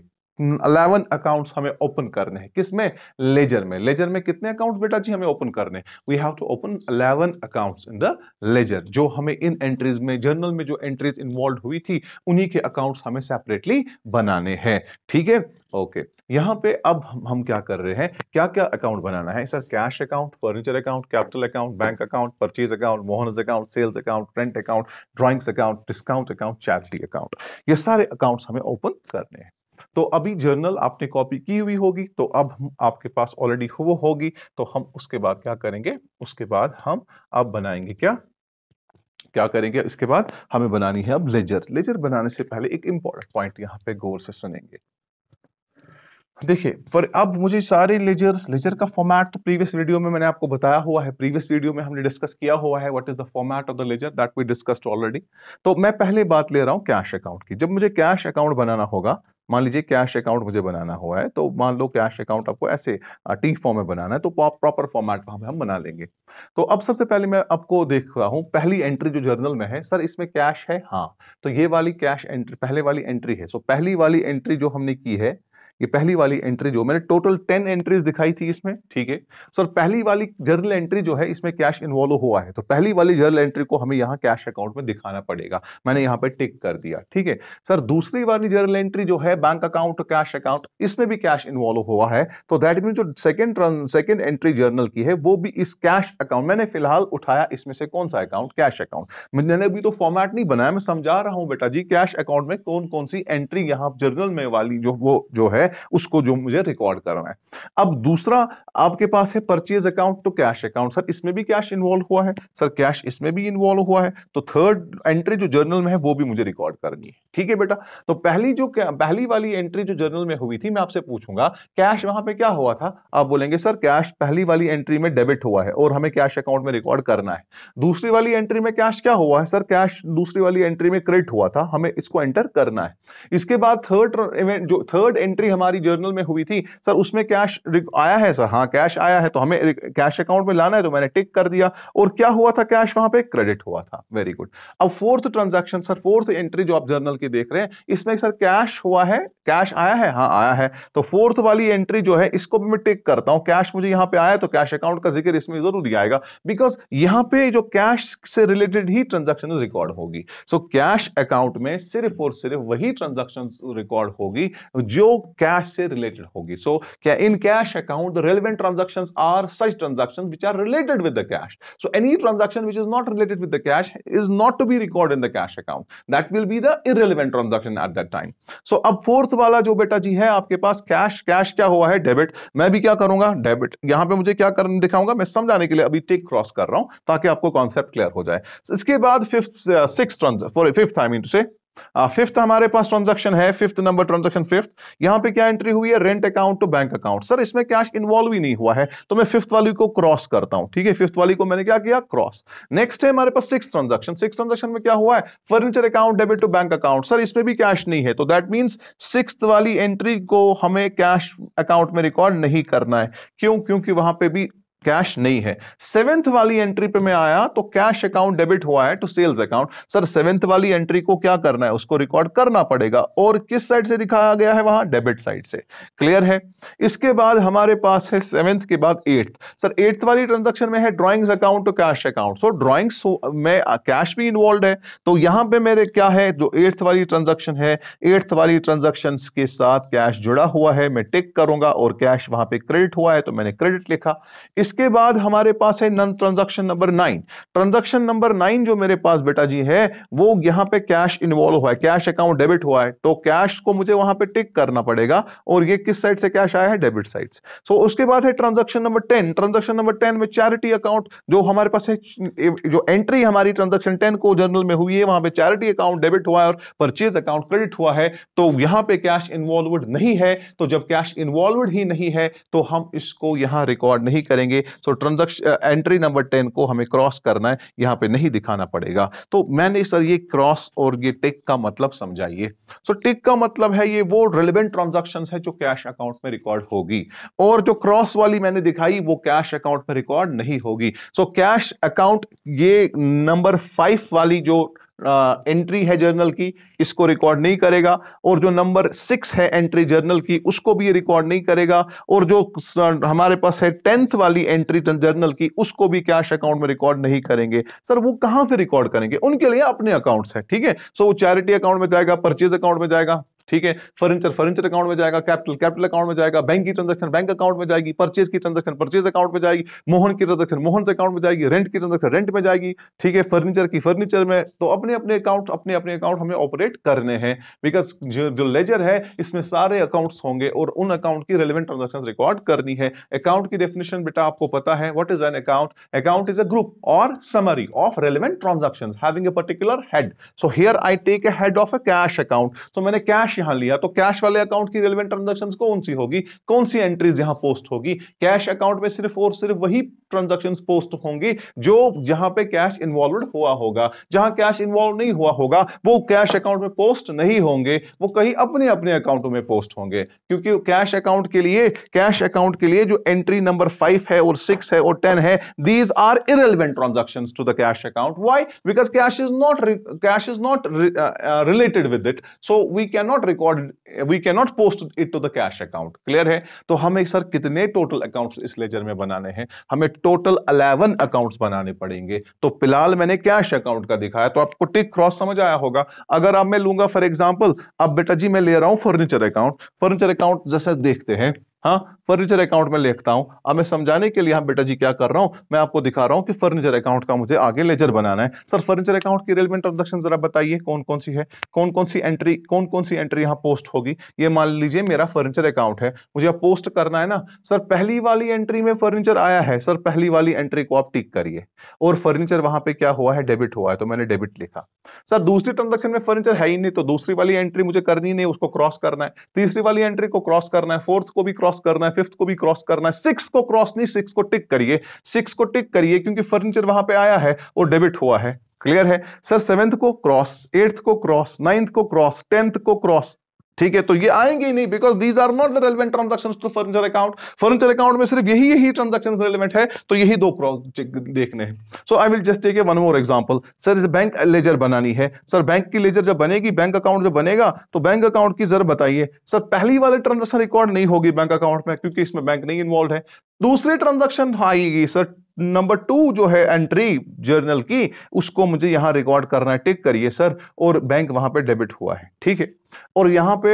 अलेवन अकाउंट्स हमें ओपन करने हैं किस में लेजर में लेजर में कितने अकाउंट बेटा जी हमें ओपन करने we have to open eleven accounts in the ledger जो हमें इन एंट्रीज में जर्नल में जो एंट्रीज इन्वॉल्व हुई थी उन्हीं के अकाउंट्स हमें सेपरेटली बनाने हैं ठीक है ओके okay. यहाँ पे अब हम, हम क्या कर रहे हैं क्या क्या अकाउंट बनाना है sir cash account furniture account capital account bank account purchase account Mohan's account sales account rent account drawings account discount account charity account ये सारे अकाउंट्स हमें ओपन करने हैं तो अभी जर्नल आपने कॉपी की हुई होगी तो अब हम आपके पास ऑलरेडी वो होगी तो हम उसके बाद क्या करेंगे उसके बाद हम अब बनाएंगे क्या क्या करेंगे इसके बाद हमें बनानी है अब लेजर लेजर बनाने से पहले एक इंपॉर्टेंट पॉइंट यहाँ पे गौर से सुनेंगे देखिए फॉर अब मुझे सारे लेजर्स लेजर का फॉर्मेट तो प्रीवियस वीडियो में मैंने आपको बताया हुआ है प्रीवियस वीडियो में हमने डिस्कस किया हुआ है what is the format of the ledger that we discussed already तो मैं पहले बात ले रहा हूँ कैश अकाउंट की जब मुझे कैश अकाउंट बनाना होगा मान लीजिए कैश अकाउंट मुझे बनाना हुआ है तो मान लो कैश अकाउंट आपको ऐसे टी फॉर्म में बनाना है तो प्रॉपर फॉर्मेट में हम बना लेंगे तो अब सबसे पहले मैं आपको देख रहा हूँ पहली एंट्री जो जर्नल में है सर इसमें कैश है हाँ तो ये वाली कैश एंट्री पहले वाली एंट्री है सो पहली वाली एंट्री जो हमने की है ये पहली वाली एंट्री जो मैंने टोटल टेन एंट्रीज दिखाई थी इसमें ठीक है सर पहली वाली जर्नल एंट्री जो है इसमें कैश इन्वॉल्व हुआ है तो पहली वाली जर्नल एंट्री को हमें यहाँ कैश अकाउंट में दिखाना पड़ेगा मैंने यहाँ पर टिक कर दिया ठीक है सर दूसरी वाली जर्नल एंट्री जो है बैंक अकाउंट कैश अकाउंट इसमें भी कैश इन्वॉल्व हुआ है तो दैट मीन जो सेकेंड सेकेंड एंट्री जर्नल की है वो भी इस कैश अकाउंट मैंने फिलहाल उठाया इसमें से कौन सा अकाउंट कैश अकाउंट मैंने अभी तो फॉर्मेट नहीं बनाया मैं समझा रहा हूँ बेटा जी कैश अकाउंट में कौन कौन सी एंट्री यहाँ जर्नल में वाली जो वो जो है उसको जो मुझे रिकॉर्ड करना है अब दूसरा आपके पास है परचेज अकाउंट तो कैश अकाउंट सर इसमें भी कैश इन्वॉल्व हुआ है सर कैश इसमें भी इन्वॉल्व हुआ है तो थर्ड एंट्री जो जर्नल में है वो भी मुझे रिकॉर्ड करनी है ठीक है बेटा तो पहली जो पहली वाली एंट्री जो जर्नल में हुई थी मैं आपसे पूछूंगा कैश वहां पर क्या हुआ था आप बोलेंगे सर कैश पहली वाली एंट्री में डेबिट हुआ है और हमें कैश अकाउंट में रिकॉर्ड करना है दूसरी वाली एंट्री में कैश क्या हुआ है सर कैश दूसरी वाली एंट्री में क्रेडिट हुआ था हमें इसको एंटर करना है इसके बाद थर्ड जो थर्ड एंट्री हमारी जर्नल में हुई थी सर उसमें कैश आया है सर हाँ कैश आया है तो हमें कैश अकाउंट में लाना है तो मैंने टिक कर दिया और क्या हुआ था कैश वहां पे क्रेडिट हुआ था वेरी गुड अब fourth transaction sir fourth entry जो आप जर्नल की देख रहे हैं इसमें सर कैश हुआ है कैश आया है हाँ आया है तो फोर्थ वाली एंट्री जो है इसको भी मैं टिक करता हूं कैश मुझे यहां पे आया तो कैश अकाउंट का जिक्र इसमें जरूरी आएगा बिकॉज यहां पे जो कैश से रिलेटेड ही ट्रांजेक्शन रिकॉर्ड होगी सो कैश अकाउंट में सिर्फ और सिर्फ वही ट्रांजेक्शन रिकॉर्ड होगी जो कैश से रिलेटेड होगी सो क्या in cash account the relevant transaction are such transaction which are related with the cash so any transaction which is not related with the cash is not to be record in the cash account that will be the irrelevant transaction at that time so अब fourth वाला जो बेटा जी है आपके पास cash cash क्या हुआ है डेबिट मैं भी क्या करूंगा डेबिट यहां पे मुझे क्या कर दिखाऊंगा मैं समझाने के लिए अभी टेक क्रॉस कर रहा हूं ताकि आपको कॉन्सेप्ट क्लियर हो जाए इसके बाद fifth six transaction fifth I mean to say fifth uh, हमारे पास ट्रांजैक्शन है फिफ्थ नंबर ट्रांजैक्शन फिफ्थ यहां पे क्या एंट्री हुई है rent account to bank account sir इसमें कैश इन्वॉल्व ही नहीं हुआ है तो मैं फिफ्थ वाली को क्रॉस करता हूं ठीक है फिफ्थ वाली को मैंने क्या किया क्रॉस नेक्स्ट है हमारे पास सिक्स ट्रांजेक्शन सिक्स ट्रांजेक्शन में क्या हुआ है furniture account debit to bank account sir इसमें भी कैश नहीं है तो दैट मीन सिक्स वाली एंट्री को हमें कैश अकाउंट में रिकॉर्ड नहीं करना है क्यों क्योंकि वहां पर भी कैश नहीं है सेवेंथ वाली एंट्री पे मैं आया तो कैश अकाउंट डेबिट हुआ है to sales account sir seventh वाली एंट्री को क्या करना है उसको रिकॉर्ड करना पड़ेगा और किस साइड से दिखाया गया है वहां डेबिट साइड से क्लियर है इसके बाद हमारे पास है सेवेंथ के बाद एट्थ सर एट्थ वाली ट्रांजेक्शन में है drawings account to cash account so drawings में कैश भी इन्वॉल्व है तो यहां पर मेरे क्या है जो एट्थ वाली ट्रांजेक्शन है एट्थ वाली ट्रांजेक्शन के साथ कैश जुड़ा हुआ है मैं टिक करूंगा और कैश वहां पर क्रेडिट हुआ है तो मैंने क्रेडिट लिखा इस इसके बाद हमारे पास है नन transaction number nine transaction number nine जो मेरे पास बेटा जी है वो यहां पे कैश इन्वॉल्व हुआ है कैश अकाउंट डेबिट हुआ है तो कैश को मुझे वहां पे टिक करना पड़ेगा और ये किस साइड से कैश आया है डेबिट साइड से सो उसके बाद है transaction number ten transaction number ten में चैरिटी अकाउंट जो हमारे पास है जो एंट्री हमारी ट्रांजेक्शन टेन को जर्नल में हुई है वहां पर चैरिटी अकाउंट डेबिट हुआ है और परचेज अकाउंट क्रेडिट हुआ है तो यहां पर कैश इन्वॉल्व नहीं है तो जब कैश इन्वॉल्व ही नहीं है तो हम इसको यहां रिकॉर्ड नहीं करेंगे so transaction entry number ten को हमें क्रॉस करना है यहाँ पे नहीं दिखाना पड़ेगा तो मैंने सर ये क्रॉस और ये टिक का मतलब समझाइए सो टिक का मतलब है ये वो रिलेवेंट ट्रांजेक्शन है जो कैश अकाउंट में रिकॉर्ड होगी और जो क्रॉस वाली मैंने दिखाई वो कैश अकाउंट में रिकॉर्ड नहीं होगी सो कैश अकाउंट ये नंबर फाइव वाली जो एंट्री है जर्नल की इसको रिकॉर्ड नहीं करेगा और जो नंबर सिक्स है एंट्री जर्नल की उसको भी ये रिकॉर्ड नहीं करेगा और जो हमारे पास है टेंथ वाली एंट्री जर्नल की उसको भी कैश अकाउंट में रिकॉर्ड नहीं करेंगे सर वो कहाँ से रिकॉर्ड करेंगे उनके लिए अपने अकाउंट्स है ठीक है सो वो चैरिटी अकाउंट में जाएगा परचेज अकाउंट में जाएगा ठीक है फर्नीचर फर्नीचर अकाउंट में जाएगा कैपिटल कैपिटल अकाउंट में जाएगा बैंक की ट्रांजेक्शन बैंक अकाउंट में जाएगी परचेज की ट्रांजेक्शन परचेज अकाउंट में जाएगी मोहन की ट्रांजेक्शन मोहन अकाउंट में जाएगी रेंट की ट्रांजेक्शन रेंट में जाएगी ठीक है फर्नीचर की फर्नीचर में तो अपने अपने अकाउंट अपने अपने अकाउंट हमें ऑपरेट करने हैं बिकॉज जो, जो लेजर है इसमें सारे अकाउंट्स होंगे और उन अकाउंट की रेलिवेंट ट्रांजेक्शन रिकॉर्ड करनी है अकाउंट की डेफिनेशन बेटा आपको पता है what is an account account is a group और summary of relevant transaction having a particular head so here I take a head of a cash account तो मैंने कैश यहां लिया तो कैश वाले अकाउंट की रिलेवेंट ट्रांजेक्शन कौन सी होगी कौन सी एंट्रीज यहां पोस्ट होगी कैश अकाउंट में सिर्फ और सिर्फ वही ट्रांजेक्शन पोस्ट होंगी जो जहां पे कैश इन्वॉल्व हुआ होगा जहां कैश इन्वॉल्व नहीं हुआ होगा वो कैश अकाउंट में पोस्ट नहीं होंगे वो कहीं अपने अपने अकाउंटों में पोस्ट होंगे क्योंकि कैश अकाउंट के लिए कैश अकाउंट के लिए जो एंट्री नंबर फाइव है और सिक्स है और टेन है these are irrelevant transaction to the cash account why because cash is not cash is not related with it so we can not record we can not post it to the cash account clear है तो हमें sir कितने total account इस ledger में बनाने हैं हमें total 11 accounts बनाने पड़ेंगे तो फिलहाल मैंने कैश अकाउंट का दिखाया तो आपको टिक क्रॉस समझ आया होगा अगर अब मैं लूंगा फॉर एग्जाम्पल अब बेटा जी मैं ले रहा हूं फर्नीचर अकाउंट फर्नीचर अकाउंट जैसा देखते हैं हाँ फर्नीचर अकाउंट में लिखता हूं अब मैं समझाने के लिए हाँ बेटा जी क्या कर रहा हूं मैं आपको दिखा रहा हूँ कि फर्नीचर अकाउंट का मुझे आगे लेजर बनाना है सर फर्नीचर अकाउंट की रेलवे ट्रांजेक्शन जरा बताइए कौन कौन सी है कौन कौन सी एंट्री कौन कौन सी एंट्री यहाँ पोस्ट होगी ये मान लीजिए मेरा फर्नीचर अकाउंट है मुझे पोस्ट करना है ना सर पहली वाली एंट्री में फर्नीचर आया है सर पहली वाली एंट्री को आप टिक करिए और फर्नीचर वहां पर क्या हुआ है डेबिट हुआ है तो मैंने डेबिट लिखा सर दूसरी ट्रांजेक्शन में फर्नीचर है ही नहीं तो दूसरी वाली एंट्री मुझे करनी नहीं उसको क्रॉस करना है तीसरी वाली एंट्री को क्रॉस करना है फोर्थ को भी क्रॉस क्रॉस करना है फिफ्थ को भी क्रॉस करना है सिक्स को क्रॉस नहीं सिक्स को टिक करिए सिक्स को टिक करिए क्योंकि फर्नीचर वहां पे आया है वो डेबिट हुआ है क्लियर है सर सेवेंथ को क्रॉस एट्थ को क्रॉस नाइन्थ को क्रॉस टेंथ को क्रॉस ठीक है तो ये आएंगे ही नहीं because these are not the relevant transaction to furniture account furniture account में सिर्फ यही यही ट्रांजेक्शन रेलिवेंट है तो यही दो क्रॉस देखने हैं so I will just take a one more example sir bank ledger बनानी है सर बैंक की लेजर जब बनेगी बैंक अकाउंट जब बनेगा तो बैंक अकाउंट की जरूरत बताइए सर पहली वाले ट्रांजेक्शन रिकॉर्ड नहीं होगी बैंक अकाउंट में क्योंकि इसमें बैंक नहीं इन्वॉल्व है दूसरी ट्रांजेक्शन आएगी सर नंबर टू जो है एंट्री जर्नल की उसको मुझे यहां रिकॉर्ड करना है टिक करिए सर और बैंक वहां पे डेबिट हुआ है ठीक है और यहां पे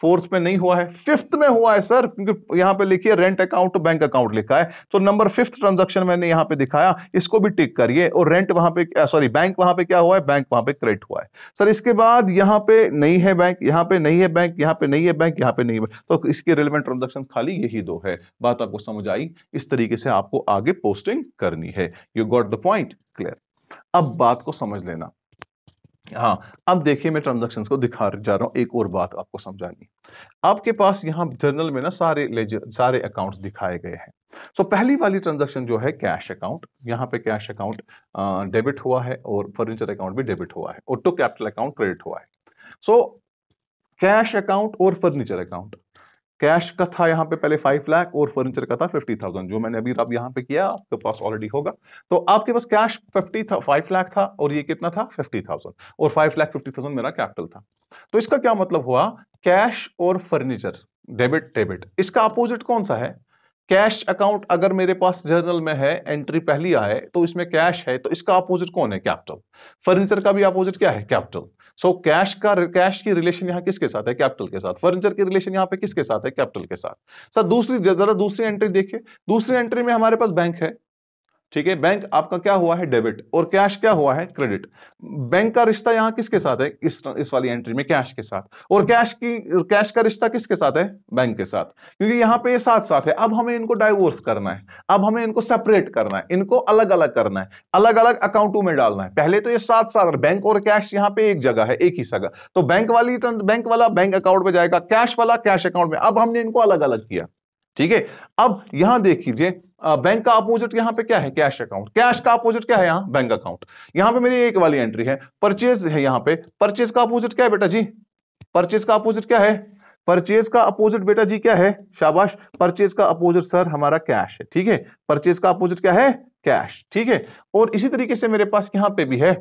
फोर्थ में नहीं हुआ है फिफ्थ में हुआ है सर क्योंकि यहाँ पे लिखिए रेंट अकाउंट बैंक अकाउंट लिखा है तो नंबर फिफ्थ ट्रांजेक्शन मैंने यहाँ पे दिखाया इसको भी टिक करिए और रेंट वहां पे सॉरी बैंक वहां पे क्या हुआ है बैंक वहां पे क्रेडिट हुआ है सर इसके बाद यहाँ पे नहीं है बैंक यहाँ पे नहीं है बैंक यहाँ पे नहीं है बैंक यहाँ पे नहीं है तो इसकी रिलेवेंट ट्रांजेक्शन खाली यही दो है बात आपको समझ आई इस तरीके से आपको आगे पोस्टिंग करनी है you got the point clear अब बात को समझ लेना हाँ अब देखिए मैं ट्रांजेक्शन को दिखा जा रहा हूँ एक और बात आपको समझानी आपके पास यहाँ जर्नल में ना सारे लेजर सारे अकाउंट्स दिखाए गए हैं सो पहली वाली ट्रांजेक्शन जो है कैश अकाउंट यहाँ पे कैश अकाउंट डेबिट हुआ है और फर्नीचर अकाउंट भी डेबिट हुआ है ऑटो कैपिटल अकाउंट क्रेडिट हुआ है सो कैश अकाउंट और फर्नीचर अकाउंट कैश का था यहाँ पे पहले फाइव लाख और फर्नीचर का था फिफ्टी थाउजेंड जो मैंने अभी आप यहाँ पे किया आपके पास ऑलरेडी होगा तो आपके पास कैश फिफ्टी फाइव लाख था और ये कितना था फिफ्टी थाउजेंड और फाइव लाख फिफ्टी थाउजेंड मेरा कैपिटल था तो इसका क्या मतलब हुआ कैश और फर्नीचर डेबिट डेबिट इसका अपोजिट कौन सा है कैश अकाउंट अगर मेरे पास जर्नल में है एंट्री पहली आए तो इसमें कैश है तो इसका अपोजिट कौन है कैपिटल फर्नीचर का भी अपोजिट क्या है कैपिटल सो कैश का कैश की रिलेशन यहाँ किसके साथ है कैपिटल के साथ फर्नीचर की रिलेशन यहाँ पे किसके साथ है कैपिटल के साथ सर दूसरी जरा दूसरी एंट्री देखिए दूसरी एंट्री में हमारे पास बैंक है ठीक है बैंक आपका क्या हुआ है डेबिट और कैश क्या हुआ है क्रेडिट बैंक का रिश्ता यहां किसके साथ है इस इस वाली एंट्री में कैश के साथ और कैश की कैश का रिश्ता किसके साथ है बैंक के साथ क्योंकि यहां पे ये साथ साथ है अब हमें इनको डाइवोर्स करना है अब हमें इनको सेपरेट करना है इनको अलग अलग करना है अलग अलग अकाउंटों में डालना है पहले तो ये साथ साथ बैंक और कैश यहाँ पे एक जगह है एक ही जगह तो बैंक वाली बैंक तो, वाला बैंक अकाउंट में जाएगा कैश वाला कैश अकाउंट में अब हमने इनको अलग अलग किया ठीक है अब यहां देख लीजिए बैंक का अपोजिट यहाँ पे क्या है कैश अकाउंट कैश का अपोजिट क्या है यहाँ बैंक अकाउंट यहाँ पे मेरी एक वाली एंट्री है परचेज है यहाँ पे परचेज का अपोजिट क्या है बेटा जी परचेज का अपोजिट क्या है परचेज का अपोजिट बेटा जी क्या है शाबाश परचेज का अपोजिट सर हमारा कैश है ठीक है परचेज का अपोजिट क्या है कैश ठीक है और इसी तरीके से मेरे पास यहाँ पे भी है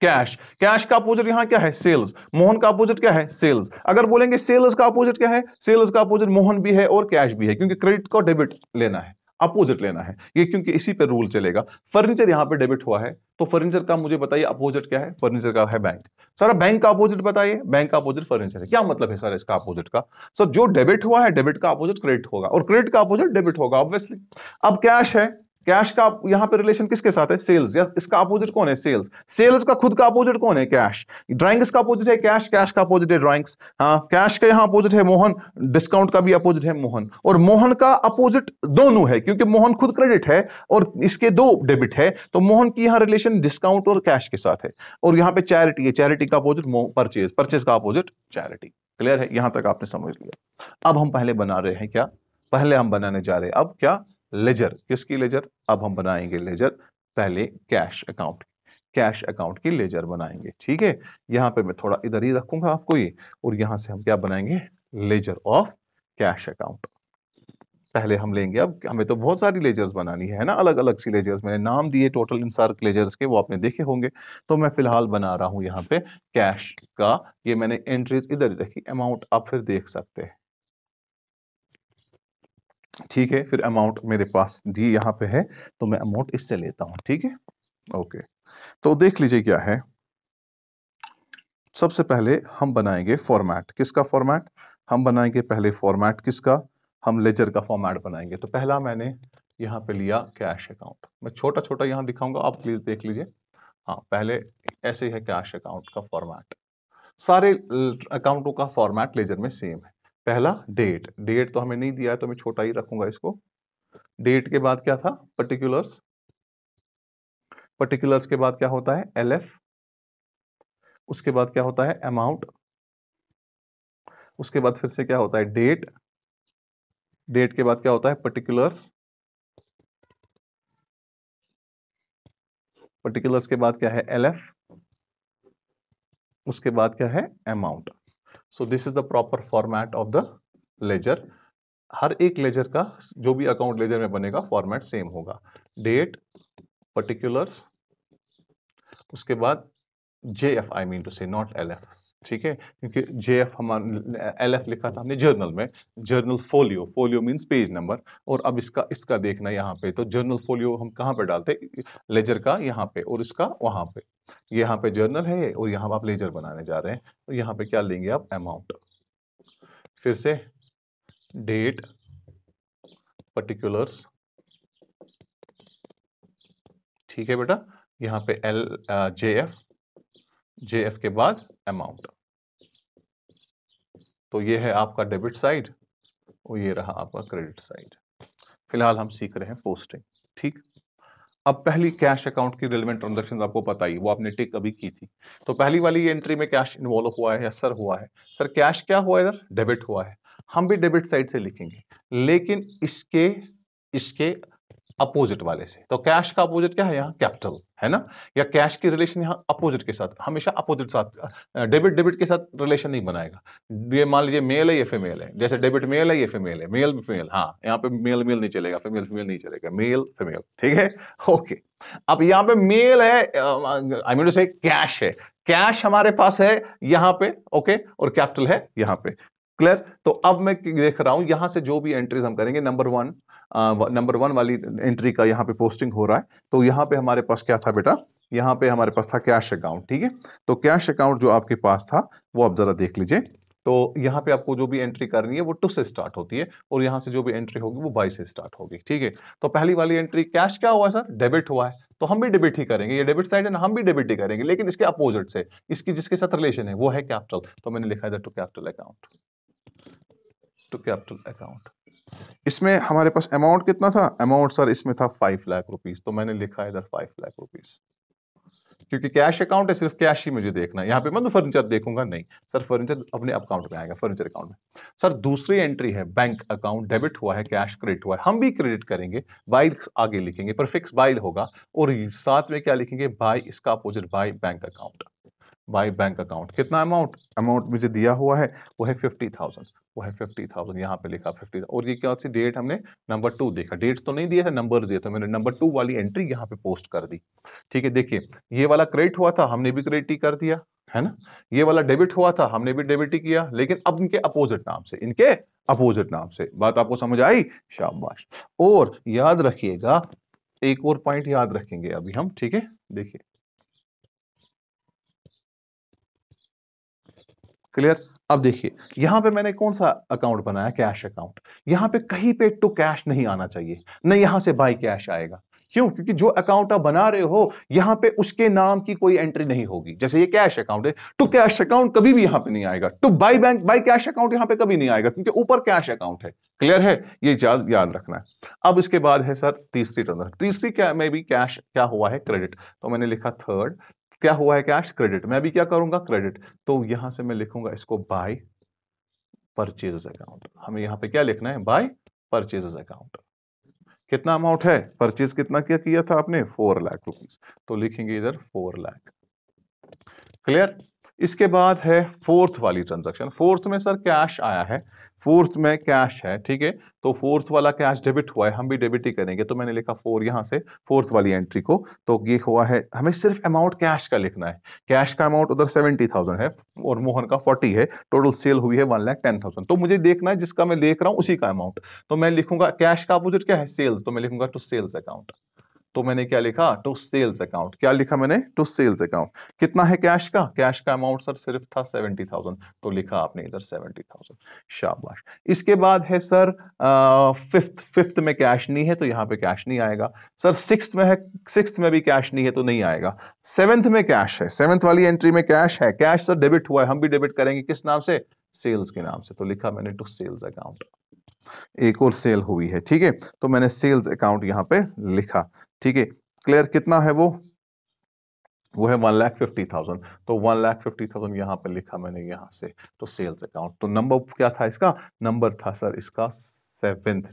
कैश कैश का अपोजिट यहाँ क्या है सेल्स मोहन का अपोजिट क्या है सेल्स अगर बोलेंगे सेल्स का अपोजिट क्या है सेल्स का अपोजिट मोहन भी है और कैश भी है क्योंकि क्रेडिट को डेबिट लेना है अपोजिट लेना है ये क्योंकि इसी पर रूल चलेगा फर्नीचर यहां पर डेबिट हुआ है तो फर्नीचर का मुझे बताइए अपोजिट क्या है फर्नीचर का है बैंक सारा बैंक का अपोजिट बताइए बैंक का अपोजिट फर्नीचर है क्या मतलब है सर इसका अपोजिट का सर जो डेबिट हुआ है डेबिट का अपोजिट क्रेडिट होगा और क्रेडिट का अपोजिट डेबिट होगा ऑब्वियसली अब कैश है कैश का यहां पे रिलेशन किसके साथ है सेल्स या इसका अपोजिट कौन है सेल्स सेल्स का खुद का अपोजिट कौन है कैश ड्राइंग्स का अपोजिट है कैश कैश का अपोजिट है ड्राइंग्स हाँ कैश का यहाँ अपोजिट है मोहन डिस्काउंट का भी अपोजिट है मोहन और मोहन का अपोजिट दोनों है क्योंकि मोहन खुद क्रेडिट है और इसके दो डेबिट है तो मोहन की यहाँ रिलेशन डिस्काउंट और कैश के साथ है और यहाँ पे चैरिटी है चैरिटी का अपोजिट परचेज परचेज का अपोजिट चैरिटी क्लियर है यहां तक आपने समझ लिया अब हम पहले बना रहे हैं क्या पहले हम बनाने जा रहे हैं अब क्या लेजर किसकी लेजर अब हम बनाएंगे लेजर पहले कैश अकाउंट कैश अकाउंट की लेजर बनाएंगे ठीक है यहाँ पे मैं थोड़ा इधर ही रखूंगा आपको ये और यहाँ से हम क्या बनाएंगे लेजर ऑफ कैश अकाउंट पहले हम लेंगे अब हमें तो बहुत सारी लेजर्स बनानी है ना अलग अलग सी लेजर्स मैंने नाम दिए टोटल इन सारे लेजर्स के वो आपने देखे होंगे तो मैं फिलहाल बना रहा हूँ यहाँ पे कैश का ये मैंने एंट्रीज इधर ही रखी अमाउंट आप फिर देख सकते हैं ठीक है फिर अमाउंट मेरे पास दी यहाँ पे है तो मैं अमाउंट इससे लेता हूँ ठीक है ओके तो देख लीजिए क्या है सबसे पहले हम बनाएंगे फॉर्मेट किसका फॉर्मेट हम बनाएंगे पहले फॉर्मेट किसका हम लेजर का फॉर्मेट बनाएंगे तो पहला मैंने यहाँ पे लिया कैश अकाउंट मैं छोटा छोटा यहाँ दिखाऊंगा आप प्लीज़ देख लीजिए हाँ पहले ऐसे है कैश अकाउंट का फॉर्मेट सारे अकाउंटों का फॉर्मेट लेजर में सेम है पहला हम्म। डेट डेट तो हमें नहीं दिया है तो मैं छोटा ही रखूंगा इसको डेट के बाद क्या था पर्टिकुलर्स पर्टिकुलर्स के बाद क्या होता है एल उसके बाद क्या होता है अमाउंट उसके बाद फिर से क्या होता है डेट डेट के बाद क्या होता है पर्टिकुलर्स पर्टिकुलर्स के बाद क्या है एल उसके बाद क्या है amount so this is the proper format of the ledger हर एक लेजर का जो भी अकाउंट लेजर में बनेगा फॉर्मेट सेम होगा डेट पर्टिकुलर्स उसके बाद J F I mean to say not L F ठीक है क्योंकि जे एफ हमारा एल एफ लिखा था हमने जर्नल में journal folio folio means page number और अब इसका इसका देखना यहाँ पे तो जर्नल फोलियो हम कहाँ पे डालते लेजर का यहाँ पे और इसका वहाँ पे यहाँ पे जर्नल है और यहाँ आप लेजर बनाने जा रहे हैं तो यहाँ पे क्या लेंगे आप अमाउंट फिर से डेट पर्टिकुलर्स ठीक है बेटा यहाँ पे L J F J F के बाद अमाउंट तो ये है आपका डेबिट साइड और ये रहा आपका क्रेडिट साइड फिलहाल हम सीख रहे हैं पोस्टिंग ठीक अब पहली कैश अकाउंट की रिलेवेंट ट्रांजेक्शन आपको पता ही वो आपने टिक अभी की थी तो पहली वाली एंट्री में कैश इन्वॉल्व हुआ है या सर हुआ है सर कैश क्या हुआ इधर डेबिट हुआ है हम भी डेबिट साइड से लिखेंगे लेकिन इसके इसके अपोजिट वाले से तो कैश का अपोजिट क्या है यहाँ कैपिटल है ना या कैश की रिलेशन यहाँ अपोजिट के साथ हमेशा अपोजिट साथ डेबिट डेबिट के साथ रिलेशन नहीं बनाएगा ये मान लीजिए मेल है ये फीमेल है जैसे डेबिट मेल है ये फीमेल है मेल फीमेल हाँ यहाँ पे मेल मेल नहीं चलेगा फीमेल फीमेल नहीं चलेगा मेल फीमेल ठीक है ओके अब यहाँ पे मेल है I mean to say cash है कैश हमारे पास है यहाँ पे ओके और कैपिटल है यहाँ पे क्लियर तो अब मैं देख रहा हूं यहां से जो भी एंट्रीज हम करेंगे नंबर वन नंबर वन वाली एंट्री का यहाँ पे पोस्टिंग हो रहा है तो यहाँ पे हमारे पास क्या था बेटा यहाँ पे हमारे पास था कैश अकाउंट ठीक है तो कैश अकाउंट जो आपके पास था वो आप जरा देख लीजिए तो यहाँ पे आपको जो भी एंट्री करनी है वो टू से स्टार्ट होती है और यहाँ से जो भी एंट्री होगी वो बाई से स्टार्ट होगी ठीक है तो पहली वाली एंट्री कैश क्या हुआ सर डेबिट हुआ है तो हम भी डेबिट ही करेंगे ये डेबिट साइड है ना हम भी डेबिट ही करेंगे लेकिन इसके अपोजिट से इसकी जिसके साथ रिलेशन है वो है कैपिटल तो मैंने लिखा है to capital account to capital account इसमें हमारे पास अमाउंट कितना था अमाउंट सर इसमें था फाइव लाख रुपीज तो मैंने लिखा इधर फाइव लाख रुपीज क्योंकि कैश अकाउंट है सिर्फ कैश ही मुझे देखना यहाँ पे मैं तो फर्नीचर देखूंगा नहीं सर फर्नीचर अपने अकाउंट में आएगा फर्नीचर अकाउंट में सर दूसरी एंट्री है बैंक अकाउंट डेबिट हुआ है कैश क्रेडिट हुआ है हम भी क्रेडिट करेंगे बाइल आगे लिखेंगे पर फिक्स बाइल होगा और साथ में क्या लिखेंगे बाई इसका opposite by bank account by bank account कितना अमाउंट अमाउंट मुझे दिया हुआ है वो है फिफ्टी थाउजेंड वो है फिफ्टी थाउजेंड यहाँ पे लिखा फिफ्टी और ये क्या सी डेट हमने नंबर टू देखा डेट्स तो नहीं दिए थे नंबर दिए थे मैंने नंबर टू वाली एंट्री यहाँ पे पोस्ट कर दी ठीक है देखिए ये वाला क्रेडिट हुआ था हमने भी क्रेडिट ही कर दिया है ना ये वाला डेबिट हुआ था हमने भी डेबिट ही किया लेकिन अब इनके अपोजिट नाम से इनके अपोजिट नाम से बात आपको समझ आई शाबाश और याद रखिएगा एक और पॉइंट याद रखेंगे अभी हम ठीक है देखिए क्लियर अब देखिए यहां पे मैंने कौन सा अकाउंट बनाया कैश अकाउंट यहां पे कहीं पे टू तो कैश नहीं आना चाहिए न यहां से बाई कैश आएगा क्यों क्योंकि जो अकाउंट आप बना रहे हो यहां पे उसके नाम की कोई एंट्री नहीं होगी जैसे ये कैश अकाउंट है टू तो कैश अकाउंट कभी भी यहां पे नहीं आएगा टू तो by bank by cash account यहां पे कभी नहीं आएगा क्योंकि ऊपर कैश अकाउंट है क्लियर है ये चार्ज याद रखना है अब इसके बाद है सर तीसरी ट्रांजेक्शन तीसरी क्या मे भी कैश क्या हुआ है क्रेडिट तो मैंने लिखा थर्ड क्या हुआ है कैश क्रेडिट मैं अभी क्या करूंगा क्रेडिट तो यहां से मैं लिखूंगा इसको बाय परचेज अकाउंट हमें यहां पे क्या लिखना है बाय परचेज अकाउंट कितना अमाउंट है परचेज कितना क्या किया था आपने फोर लाख रुपीज तो लिखेंगे इधर फोर लाख क्लियर इसके बाद है फोर्थ वाली ट्रांजैक्शन फोर्थ में सर कैश आया है फोर्थ में कैश है ठीक है तो फोर्थ वाला कैश डेबिट हुआ है हम भी डेबिट ही करेंगे तो मैंने लिखा फोर यहाँ से फोर्थ वाली एंट्री को तो ये हुआ है हमें सिर्फ अमाउंट कैश का लिखना है कैश का अमाउंट उधर सेवेंटी थाउजेंड है और मोहन का फोर्टी है टोटल सेल हुई है वन लैख टेन थाउजेंड तो मुझे देखना है जिसका मैं देख रहा हूं उसी का अमाउंट तो मैं लिखूंगा कैश का अपोजिट क्या है सेल्स तो मैं लिखूंगा टू सेल्स अकाउंट तो मैंने क्या लिखा टू सेल्स अकाउंट क्या लिखा मैंने टू सेल्स अकाउंट कितना है कैश का कैश का अमाउंट सर सिर्फ था सेवेंटी थाउजेंड तो लिखा आपने इधर सेवेंटी थाउजेंड शाबाश इसके बाद है सर फिफ्थ फिफ्थ में कैश नहीं है तो यहाँ पे कैश नहीं आएगा सर सिक्स में है सिक्स में भी कैश नहीं है तो नहीं आएगा सेवन्थ में कैश है सेवन्थ वाली एंट्री में कैश है कैश सर डेबिट हुआ है हम भी डेबिट करेंगे किस नाम से सेल्स के नाम से तो लिखा मैंने टू सेल्स अकाउंट एक और सेल हुई है ठीक है तो मैंने सेल्स अकाउंट यहाँ पे लिखा ठीक है क्लियर कितना है वो वो है वन लाख फिफ्टी थाउजेंड तो वन लाख फिफ्टी थाउजेंड यहाँ पे लिखा मैंने यहाँ से तो सेल्स अकाउंट तो नंबर क्या था इसका नंबर था सर इसका सेवेंथ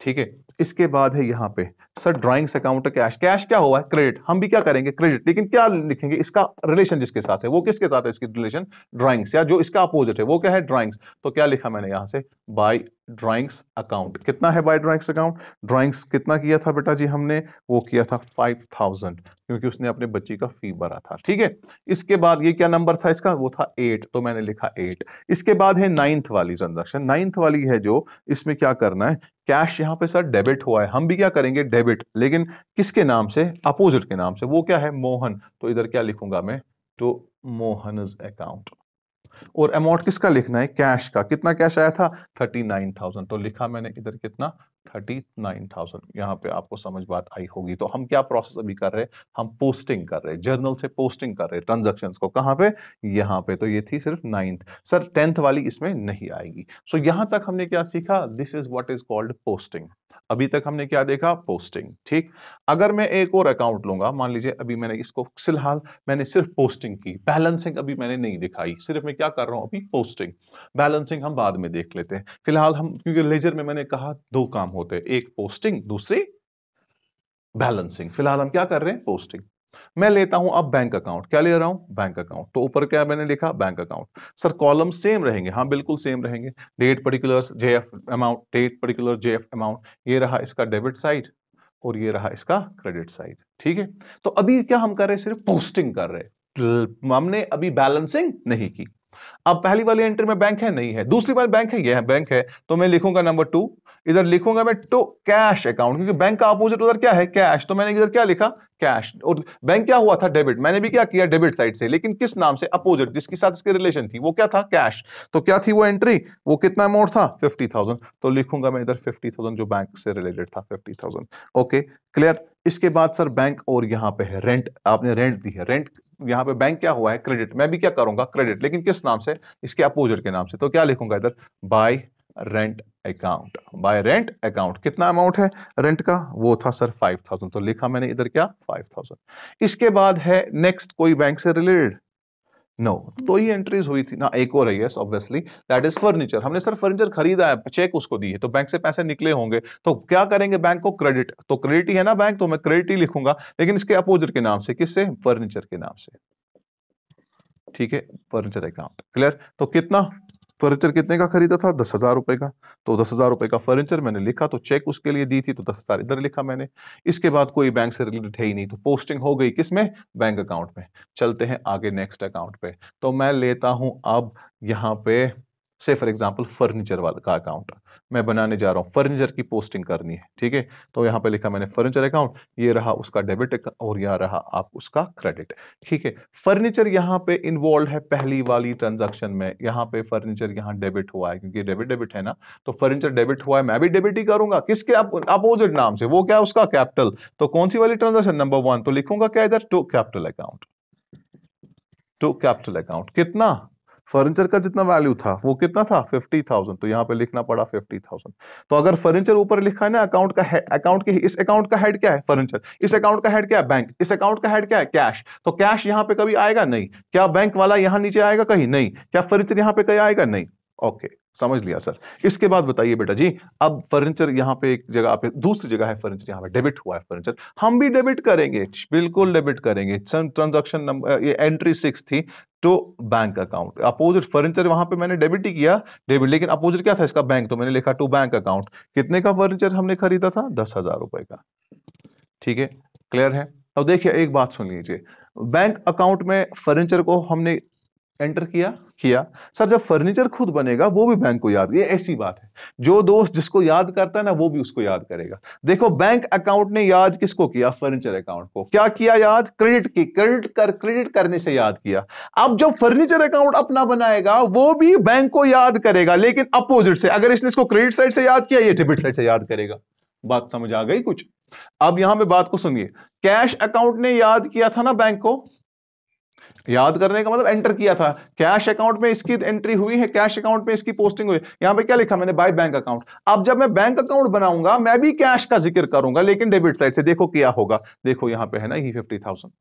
ठीक है इसके बाद है यहाँ पे sir drawings account cash cash क्या हुआ है क्रेडिट हम भी क्या करेंगे क्रेडिट लेकिन क्या लिखेंगे इसका रिलेशन जिसके साथ है वो किसके साथ है इसकी रिलेशन ड्राइंग्स या जो इसका अपोजिट है वो क्या है ड्राइंग्स तो क्या लिखा मैंने यहाँ से बाय ड्राइंग्स अकाउंट कितना है बाय ड्राइंग्स अकाउंट ड्राइंग्स कितना किया था बेटा जी हमने वो किया था फाइव थाउजेंड क्योंकि उसने अपने बच्ची का फी भरा था ठीक है इसके बाद ये क्या नंबर था इसका वो था एट तो मैंने लिखा एट इसके बाद है नाइन्थ वाली ट्रांजेक्शन नाइन्थ वाली है जो इसमें क्या करना है कैश यहाँ पे सर डेबिट हुआ है हम भी क्या करेंगे डेबिट लेकिन किसके नाम से अपोजिट के नाम से वो क्या है मोहन तो इधर क्या लिखूंगा मैं तो मोहन अकाउंट और अमाउंट किसका लिखना है कैश का कितना कैश आया था थर्टी नाइन थाउजेंड तो लिखा मैंने इधर कितना थर्टी नाइन थाउजेंड यहाँ पे आपको समझ बात आई होगी तो हम क्या प्रोसेस अभी कर रहे हैं हम पोस्टिंग कर रहे हैं जर्नल से पोस्टिंग कर रहे हैं ट्रांजेक्शन को कहाँ पे यहाँ पे तो ये थी सिर्फ नाइन्थ सर टेंथ वाली इसमें नहीं आएगी सो so, यहाँ तक हमने क्या सीखा this is what is called posting अभी तक हमने क्या देखा पोस्टिंग ठीक अगर मैं एक और अकाउंट लूंगा मान लीजिए अभी मैंने इसको फिलहाल मैंने सिर्फ पोस्टिंग की बैलेंसिंग अभी मैंने नहीं दिखाई सिर्फ मैं क्या कर रहा हूं अभी पोस्टिंग बैलेंसिंग हम बाद में देख लेते हैं फिलहाल हम क्योंकि लेजर में मैंने कहा दो काम काम होते हैं एक पोस्टिंग दूसरी बैलेंसिंग फिलहाल हम क्या कर रहे हैं पोस्टिंग मैं लेता हूं अब बैंक अकाउंट क्या ले रहा हूं बैंक अकाउंट तो ऊपर क्या मैंने लिखा bank account sir column same रहेंगे हाँ बिल्कुल सेम रहेंगे date particular J F amount date particular J F amount ये रहा इसका डेबिट साइड और ये रहा इसका क्रेडिट साइड ठीक है तो अभी क्या हम कर रहे हैं सिर्फ पोस्टिंग कर रहे हैं हमने अभी बैलेंसिंग नहीं की अब पहली वाली एंट्री में बैंक है नहीं है दूसरी वाली बैंक है यह है बैंक है तो मैं लिखूंगा नंबर टू इधर लिखूंगा मैं टू कैश अकाउंट क्योंकि बैंक का अपोजिट उधर क्या है कैश तो मैंने इधर क्या लिखा कैश और बैंक क्या हुआ था डेबिट मैंने भी क्या किया डेबिट साइड से लेकिन किस नाम से अपोजिट जिसके साथ इसके रिलेशन थी वो क्या था कैश तो क्या थी वो एंट्री वो कितना अमाउंट था फिफ्टी थाउजेंड तो लिखूंगा मैं इधर फिफ्टी थाउजेंड जो बैंक से रिलेटेड था फिफ्टी थाउजेंड ओके क्लियर इसके बाद सर बैंक और यहाँ पे है रेंट आपने रेंट दी है रेंट यहाँ पे बैंक क्या हुआ है क्रेडिट मैं भी क्या करूंगा क्रेडिट लेकिन किस नाम से इसके अपोजिट के नाम से तो क्या लिखूंगा इधर by rent account by rent account कितना अमाउंट है रेंट का वो था सर फाइव थाउजेंड तो लिखा मैंने इधर क्या फाइव थाउजेंड इसके बाद है नेक्स्ट कोई बैंक से रिलेटेड नो दो ही एंट्रीज हुई थी ना हाँ, एक और है yes obviously that is furniture हमने सर फर्नीचर खरीदा है चेक उसको दी है तो बैंक से पैसे निकले होंगे तो क्या करेंगे बैंक को क्रेडिट तो क्रेडिट ही है ना बैंक तो मैं क्रेडिट ही लिखूंगा लेकिन इसके अपोजिट के नाम से किससे फर्नीचर के नाम से ठीक है फर्नीचर अकाउंट क्लियर तो कितना फर्नीचर कितने का खरीदा था दस हज़ार रुपये का तो दस हज़ार रुपये का फर्नीचर मैंने लिखा तो चेक उसके लिए दी थी तो दस हज़ार इधर लिखा मैंने इसके बाद कोई बैंक से रिलेटेड है ही नहीं तो पोस्टिंग हो गई किस में बैंक अकाउंट में चलते हैं आगे नेक्स्ट अकाउंट पे तो मैं लेता हूं अब यहाँ पे से फॉर एग्जाम्पल फर्नीचर वाले का अकाउंट मैं बनाने जा रहा हूँ फर्नीचर की पोस्टिंग करनी है ठीक है तो यहाँ पे लिखा मैंने फर्नीचर अकाउंट ये रहा उसका डेबिट और यहाँ रहा आप उसका क्रेडिट ठीक है फर्नीचर यहाँ पे इन्वॉल्व है पहली वाली ट्रांजेक्शन में यहाँ पे फर्नीचर यहाँ डेबिट हुआ है क्योंकि डेबिट डेबिट है ना तो फर्नीचर डेबिट हुआ है मैं भी डेबिट ही करूंगा किसके अपोजिट नाम से वो क्या है उसका कैपिटल तो कौन सी वाली ट्रांजेक्शन नंबर वन तो लिखूंगा क्या इधर to capital account to capital account कितना फर्नीचर का जितना वैल्यू था वो कितना था फिफ्टी थाउजेंड तो यहाँ पे लिखना पड़ा फिफ्टी थाउजेंड तो अगर फर्नीचर ऊपर लिखा है ना अकाउंट का अकाउंट के इस अकाउंट का हेड क्या है फर्नीचर इस अकाउंट का हेड क्या है बैंक इस अकाउंट का हेड क्या है कैश तो कैश यहाँ पे कभी आएगा नहीं क्या बैंक वाला यहाँ नीचे आएगा कहीं नहीं क्या फर्नीचर यहाँ पे कहीं आएगा नहीं ओके समझ लिया सर इसके बाद बताइए बेटा जी अब फर्नीचर यहाँ पे एक जगह पे दूसरी जगह है फर्नीचर यहाँ पे डेबिट हुआ है फर्नीचर हम भी डेबिट करेंगे बिल्कुल डेबिट करेंगे ट्रांजैक्शन नंबर ये एंट्री सिक्स थी to bank account opposite furniture वहां पे मैंने डेबिट ही किया डेबिट लेकिन अपोजिट क्या था इसका बैंक तो मैंने लिखा टू बैंक अकाउंट कितने का फर्नीचर हमने खरीदा था दस हजार रुपए का ठीक है क्लियर है अब देखिए एक बात सुन लीजिए बैंक अकाउंट में फर्नीचर को हमने एंटर किया किया सर जब फर्नीचर खुद बनेगा वो भी बैंक को याद ये ऐसी बात है जो दोस्त जिसको याद करता है ना वो भी उसको याद करेगा देखो बैंक अकाउंट ने याद किसको किया फर्नीचर अकाउंट को क्या किया याद क्रेडिट की क्रेडिट कर क्रेडिट करने से याद किया अब जब फर्नीचर अकाउंट अपना बनाएगा वो भी बैंक को याद करेगा लेकिन अपोजिट से अगर इसने इसको क्रेडिट साइड से याद किया ये डेबिट साइड से याद करेगा बात समझ आ गई कुछ अब यहां पर बात को सुनिए कैश अकाउंट ने याद किया था ना बैंक को याद करने का मतलब एंटर किया था कैश अकाउंट में इसकी एंट्री हुई है कैश अकाउंट में इसकी पोस्टिंग हुई यहां पे क्या लिखा मैंने बाय बैंक अकाउंट अब जब मैं बैंक अकाउंट बनाऊंगा मैं भी कैश का जिक्र करूंगा लेकिन डेबिट साइड से देखो क्या होगा देखो यहाँ पे है ना ये फिफ्टी थाउजेंड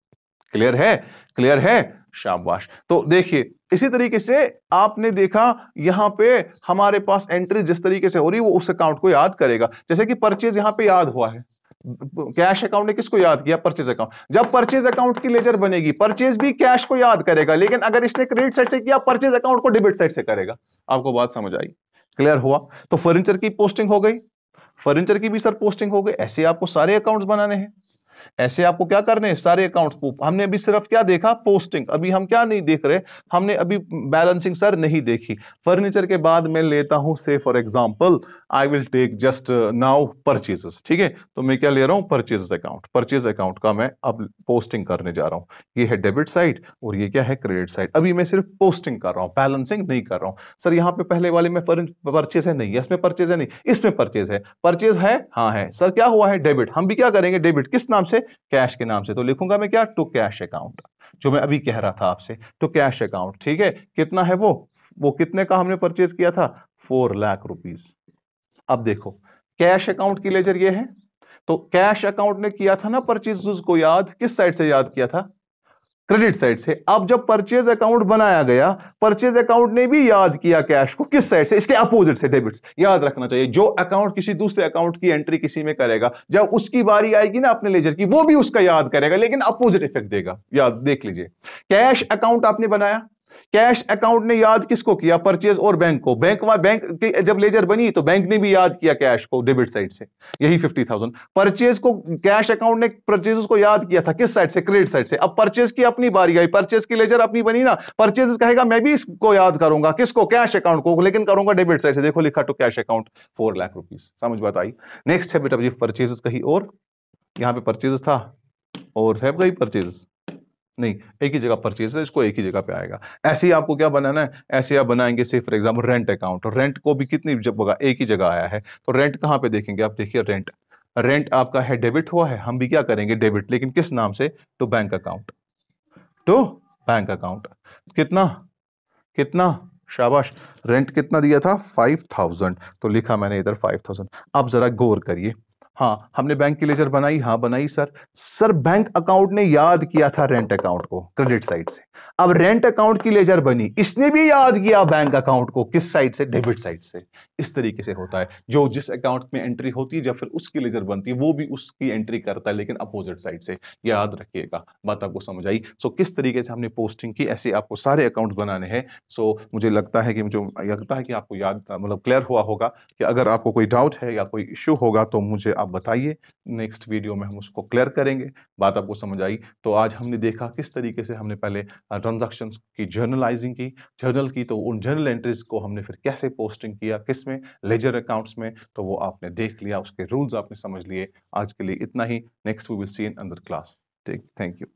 क्लियर है क्लियर है शाबाश तो देखिए इसी तरीके से आपने देखा यहाँ पे हमारे पास एंट्री जिस तरीके से हो रही है वो उस अकाउंट को याद करेगा जैसे कि परचेज यहां पे याद हुआ है कैश अकाउंट ने किसको याद किया परचेज अकाउंट जब परचेज अकाउंट की लेजर बनेगी परचेज भी कैश को याद करेगा लेकिन अगर इसने क्रेडिट साइड से किया परचेज अकाउंट को डेबिट साइड से करेगा आपको बात समझ आई क्लियर हुआ तो फर्नीचर की पोस्टिंग हो गई फर्नीचर की भी सर पोस्टिंग हो गई ऐसे आपको सारे अकाउंट्स बनाने हैं ऐसे आपको क्या करने हैं सारे अकाउंट हमने अभी सिर्फ क्या देखा पोस्टिंग अभी हम क्या नहीं देख रहे हमने अभी बैलेंसिंग सर नहीं देखी फर्नीचर के बाद मैं लेता हूं say for example I will take just now purchases ठीक है तो मैं क्या ले रहा हूँ परचेजेस अकाउंट परचेज अकाउंट का मैं अब पोस्टिंग करने जा रहा हूँ ये है डेबिट साइड और ये क्या है क्रेडिट साइड अभी मैं सिर्फ पोस्टिंग कर रहा हूँ बैलेंसिंग नहीं कर रहा हूँ सर यहाँ पे पहले वाले में परचेज है नहीं इसमें परचेज है नहीं इसमें परचेज है परचेज है हाँ है सर क्या हुआ है डेबिट हम भी क्या करेंगे डेबिट किस नाम से से कैश के नाम से तो लिखूंगा मैं क्या टू कैश अकाउंट जो मैं अभी कह रहा था आपसे तो कैश अकाउंट ठीक है कितना है वो वो कितने का हमने परचेज किया था फोर लाख रुपीज अब देखो कैश अकाउंट की लेजर ये है तो कैश अकाउंट ने किया था ना परचेज को याद किस साइड से याद किया था क्रेडिट साइड से अब जब परचेज अकाउंट बनाया गया परचेज अकाउंट ने भी याद किया कैश को किस साइड से इसके अपोजिट से डेबिट याद रखना चाहिए जो अकाउंट किसी दूसरे अकाउंट की एंट्री किसी में करेगा जब उसकी बारी आएगी ना अपने लेजर की वो भी उसका याद करेगा लेकिन अपोजिट इफेक्ट देगा याद देख लीजिए कैश अकाउंट आपने बनाया कैश अकाउंट ने याद किसको किया परचेज और बैंक को बैंक बैंक की जब लेजर बनी तो बैंक ने भी याद किया कैश को डेबिट साइड से यही फिफ्टी थाउजेंड परचेज को कैश अकाउंट ने परचेज को याद किया था किस साइड से क्रेडिट साइड से अब परचेज की अपनी बारी आई परचेज की लेजर अपनी बनी ना परचेज कहेगा मैं भी इसको याद करूंगा किसको कैश अकाउंट को लेकिन करूंगा डेबिट साइड से देखो लिखा टू तो cash account four lakh rupees समझ बात आई नेक्स्ट है बेटा जी परचेजेस कहीं और यहाँ पे परचेज था और है कहीं नहीं एक ही जगह परचेज है इसको एक ही जगह पे आएगा ऐसे ही आपको क्या बनाना है ऐसे आप बनाएंगे say for example rent account rent को भी कितनी जब एक ही जगह आया है तो रेंट कहाँ पे देखेंगे आप देखिए रेंट रेंट आपका है डेबिट हुआ है हम भी क्या करेंगे डेबिट लेकिन किस नाम से to bank account to bank account कितना कितना शाबाश रेंट कितना दिया था फाइव थाउजेंड तो लिखा मैंने इधर फाइव थाउजेंड आप ज़रा गौर करिए हाँ हमने बैंक की लेजर बनाई हाँ बनाई सर सर बैंक अकाउंट ने याद किया था रेंट अकाउंट को क्रेडिट साइड से अब रेंट अकाउंट की लेजर बनी इसने भी याद किया बैंक अकाउंट को किस साइड से डेबिट साइड से इस तरीके से होता है जो जिस अकाउंट में एंट्री होती है जब फिर उसकी लेजर बनती है वो भी उसकी एंट्री करता है लेकिन अपोजिट साइड से याद रखिएगा बात आपको समझ आई सो किस तरीके से हमने पोस्टिंग की ऐसे आपको सारे अकाउंट बनाने हैं सो मुझे लगता है कि मुझे लगता है कि आपको याद मतलब क्लियर हुआ होगा कि अगर आपको कोई डाउट है या कोई इश्यू होगा तो मुझे आप आप बताइए नेक्स्ट वीडियो में हम उसको क्लियर करेंगे बात आपको समझ आई तो आज हमने देखा किस तरीके से हमने पहले ट्रांजैक्शंस की जर्नलाइजिंग की जर्नल की तो उन जर्नल एंट्रीज को हमने फिर कैसे पोस्टिंग किया किस में लेजर अकाउंट्स में तो वो आपने देख लिया उसके रूल्स आपने समझ लिए आज के लिए इतना ही next we will see in another class thank you